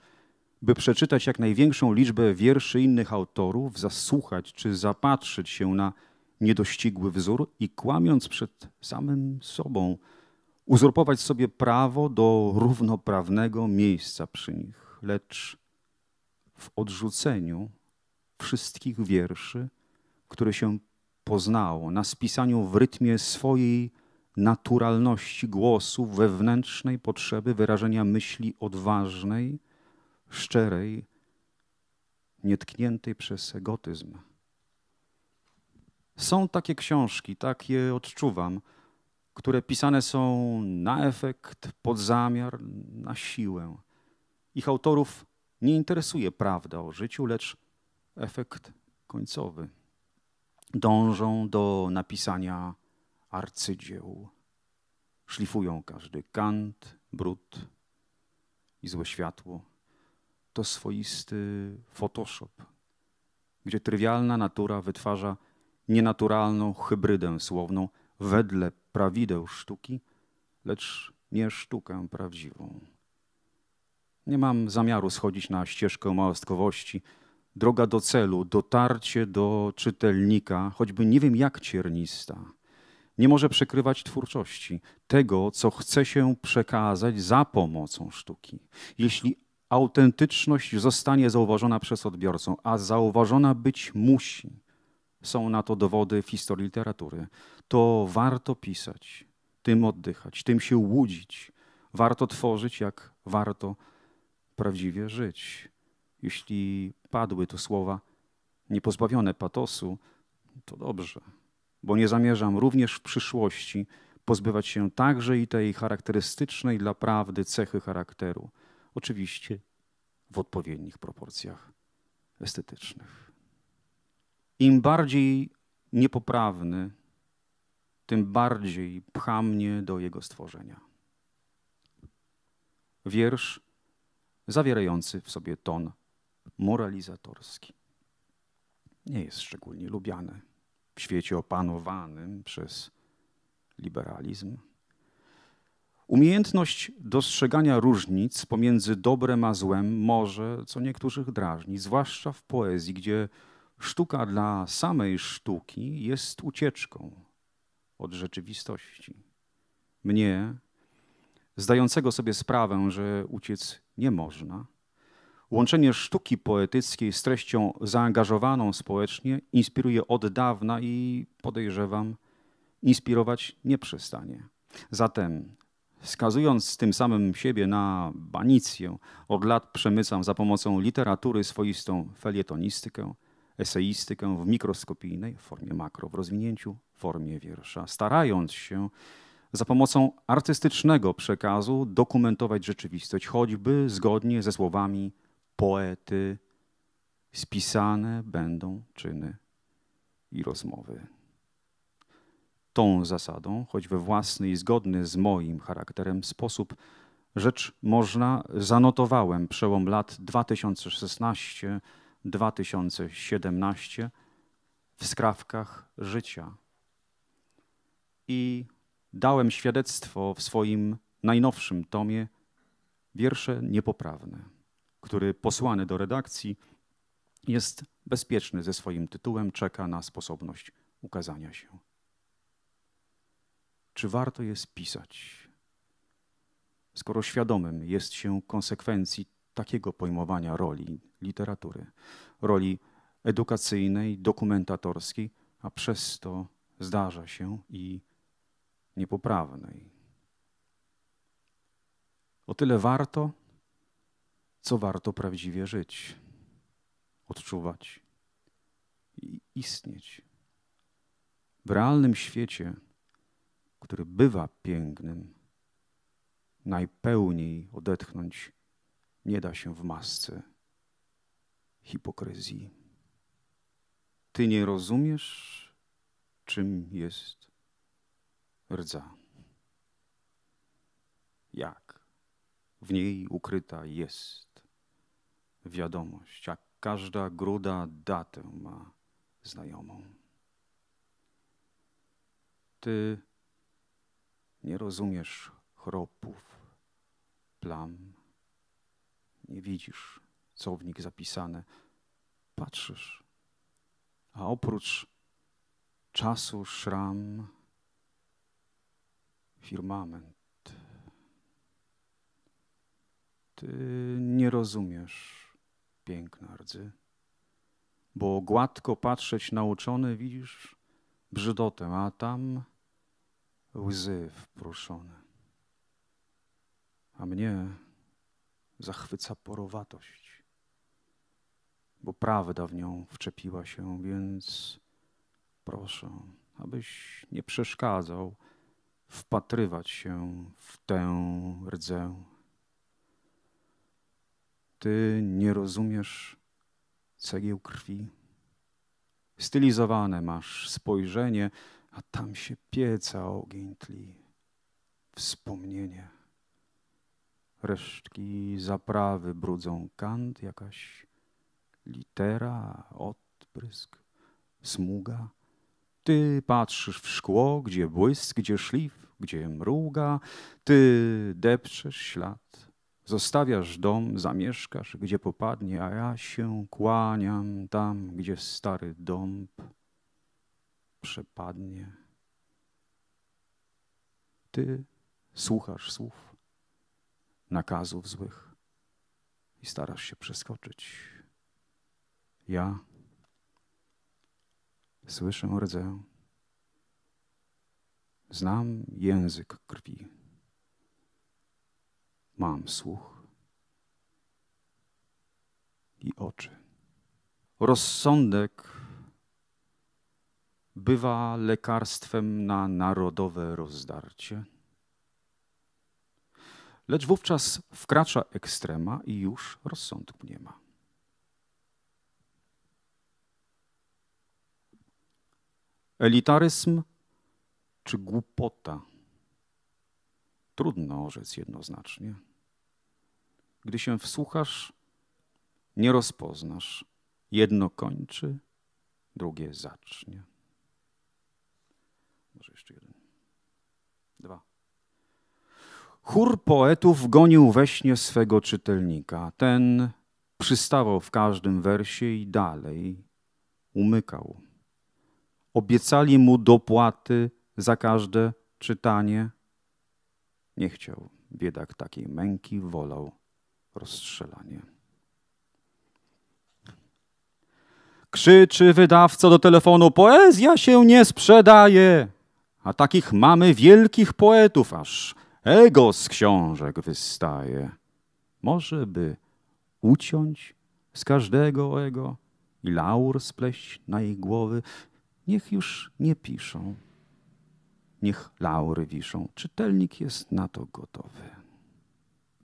by przeczytać jak największą liczbę wierszy innych autorów, zasłuchać czy zapatrzyć się na niedościgły wzór i kłamiąc przed samym sobą, uzurpować sobie prawo do równoprawnego miejsca przy nich, lecz w odrzuceniu wszystkich wierszy, które się poznało, na spisaniu w rytmie swojej naturalności głosu, wewnętrznej potrzeby wyrażenia myśli odważnej, szczerej, nietkniętej przez egotyzm. Są takie książki, tak je odczuwam, które pisane są na efekt, pod zamiar, na siłę. Ich autorów nie interesuje prawda o życiu, lecz efekt końcowy. Dążą do napisania arcydzieł. Szlifują każdy kant, brud i złe światło. To swoisty Photoshop, gdzie trywialna natura wytwarza nienaturalną hybrydę słowną wedle prawideł sztuki, lecz nie sztukę prawdziwą. Nie mam zamiaru schodzić na ścieżkę małostkowości. Droga do celu, dotarcie do czytelnika, choćby nie wiem jak ciernista, nie może przekrywać twórczości, tego, co chce się przekazać za pomocą sztuki. Jeśli autentyczność zostanie zauważona przez odbiorcą, a zauważona być musi, są na to dowody w historii literatury. To warto pisać, tym oddychać, tym się łudzić. Warto tworzyć, jak warto prawdziwie żyć. Jeśli padły tu słowa niepozbawione patosu, to dobrze, bo nie zamierzam również w przyszłości pozbywać się także i tej charakterystycznej dla prawdy cechy charakteru. Oczywiście w odpowiednich proporcjach estetycznych. Im bardziej niepoprawny, tym bardziej pcha mnie do Jego stworzenia. Wiersz zawierający w sobie ton moralizatorski. Nie jest szczególnie lubiany w świecie opanowanym przez liberalizm. Umiejętność dostrzegania różnic pomiędzy dobrem a złem może, co niektórych drażni, zwłaszcza w poezji, gdzie Sztuka dla samej sztuki jest ucieczką od rzeczywistości. Mnie, zdającego sobie sprawę, że uciec nie można, łączenie sztuki poetyckiej z treścią zaangażowaną społecznie inspiruje od dawna i podejrzewam, inspirować nie przestanie. Zatem Wskazując tym samym siebie na banicję, od lat przemycam za pomocą literatury swoistą felietonistykę, eseistykę w mikroskopijnej, formie makro, w rozwinięciu, w formie wiersza, starając się za pomocą artystycznego przekazu dokumentować rzeczywistość, choćby zgodnie ze słowami poety, spisane będą czyny i rozmowy. Tą zasadą, choć we własny i zgodny z moim charakterem sposób, rzecz można zanotowałem przełom lat 2016 2017 w skrawkach życia. I dałem świadectwo w swoim najnowszym tomie Wiersze Niepoprawne, który posłany do redakcji jest bezpieczny ze swoim tytułem, czeka na sposobność ukazania się. Czy warto jest pisać, skoro świadomym jest się konsekwencji takiego pojmowania roli literatury, roli edukacyjnej, dokumentatorskiej, a przez to zdarza się i niepoprawnej. O tyle warto, co warto prawdziwie żyć, odczuwać i istnieć. W realnym świecie, który bywa pięknym, najpełniej odetchnąć nie da się w masce hipokryzji. Ty nie rozumiesz, czym jest rdza. Jak w niej ukryta jest wiadomość, jak każda gruda datę ma znajomą. Ty nie rozumiesz chropów, plam, nie widzisz, co w nich zapisane. Patrzysz, a oprócz czasu, szram, firmament. Ty nie rozumiesz piękna rdzy, bo gładko patrzeć nauczony widzisz brzydotę, a tam łzy wpruszone. A mnie zachwyca porowatość, bo prawda w nią wczepiła się, więc proszę, abyś nie przeszkadzał wpatrywać się w tę rdzę. Ty nie rozumiesz cegieł krwi. Stylizowane masz spojrzenie, a tam się pieca ogień tli. Wspomnienie resztki zaprawy brudzą kant, jakaś litera, odprysk, smuga. Ty patrzysz w szkło, gdzie błysk, gdzie szlif, gdzie mruga. Ty depczesz ślad, zostawiasz dom, zamieszkasz, gdzie popadnie, a ja się kłaniam tam, gdzie stary dąb przepadnie. Ty słuchasz słów nakazów złych i starasz się przeskoczyć. Ja słyszę rdzę, znam język krwi, mam słuch i oczy. Rozsądek bywa lekarstwem na narodowe rozdarcie lecz wówczas wkracza ekstrema i już rozsądku nie ma. Elitaryzm czy głupota? Trudno orzec jednoznacznie. Gdy się wsłuchasz, nie rozpoznasz. Jedno kończy, drugie zacznie. Może jeszcze jeden. Dwa. Chór poetów gonił we śnie swego czytelnika. Ten przystawał w każdym wersie i dalej umykał. Obiecali mu dopłaty za każde czytanie. Nie chciał biedak takiej męki, wolał rozstrzelanie. Krzyczy wydawca do telefonu: Poezja się nie sprzedaje! A takich mamy wielkich poetów, aż ego z książek wystaje. Może by uciąć z każdego ego i laur spleść na jej głowy. Niech już nie piszą, niech laury wiszą. Czytelnik jest na to gotowy.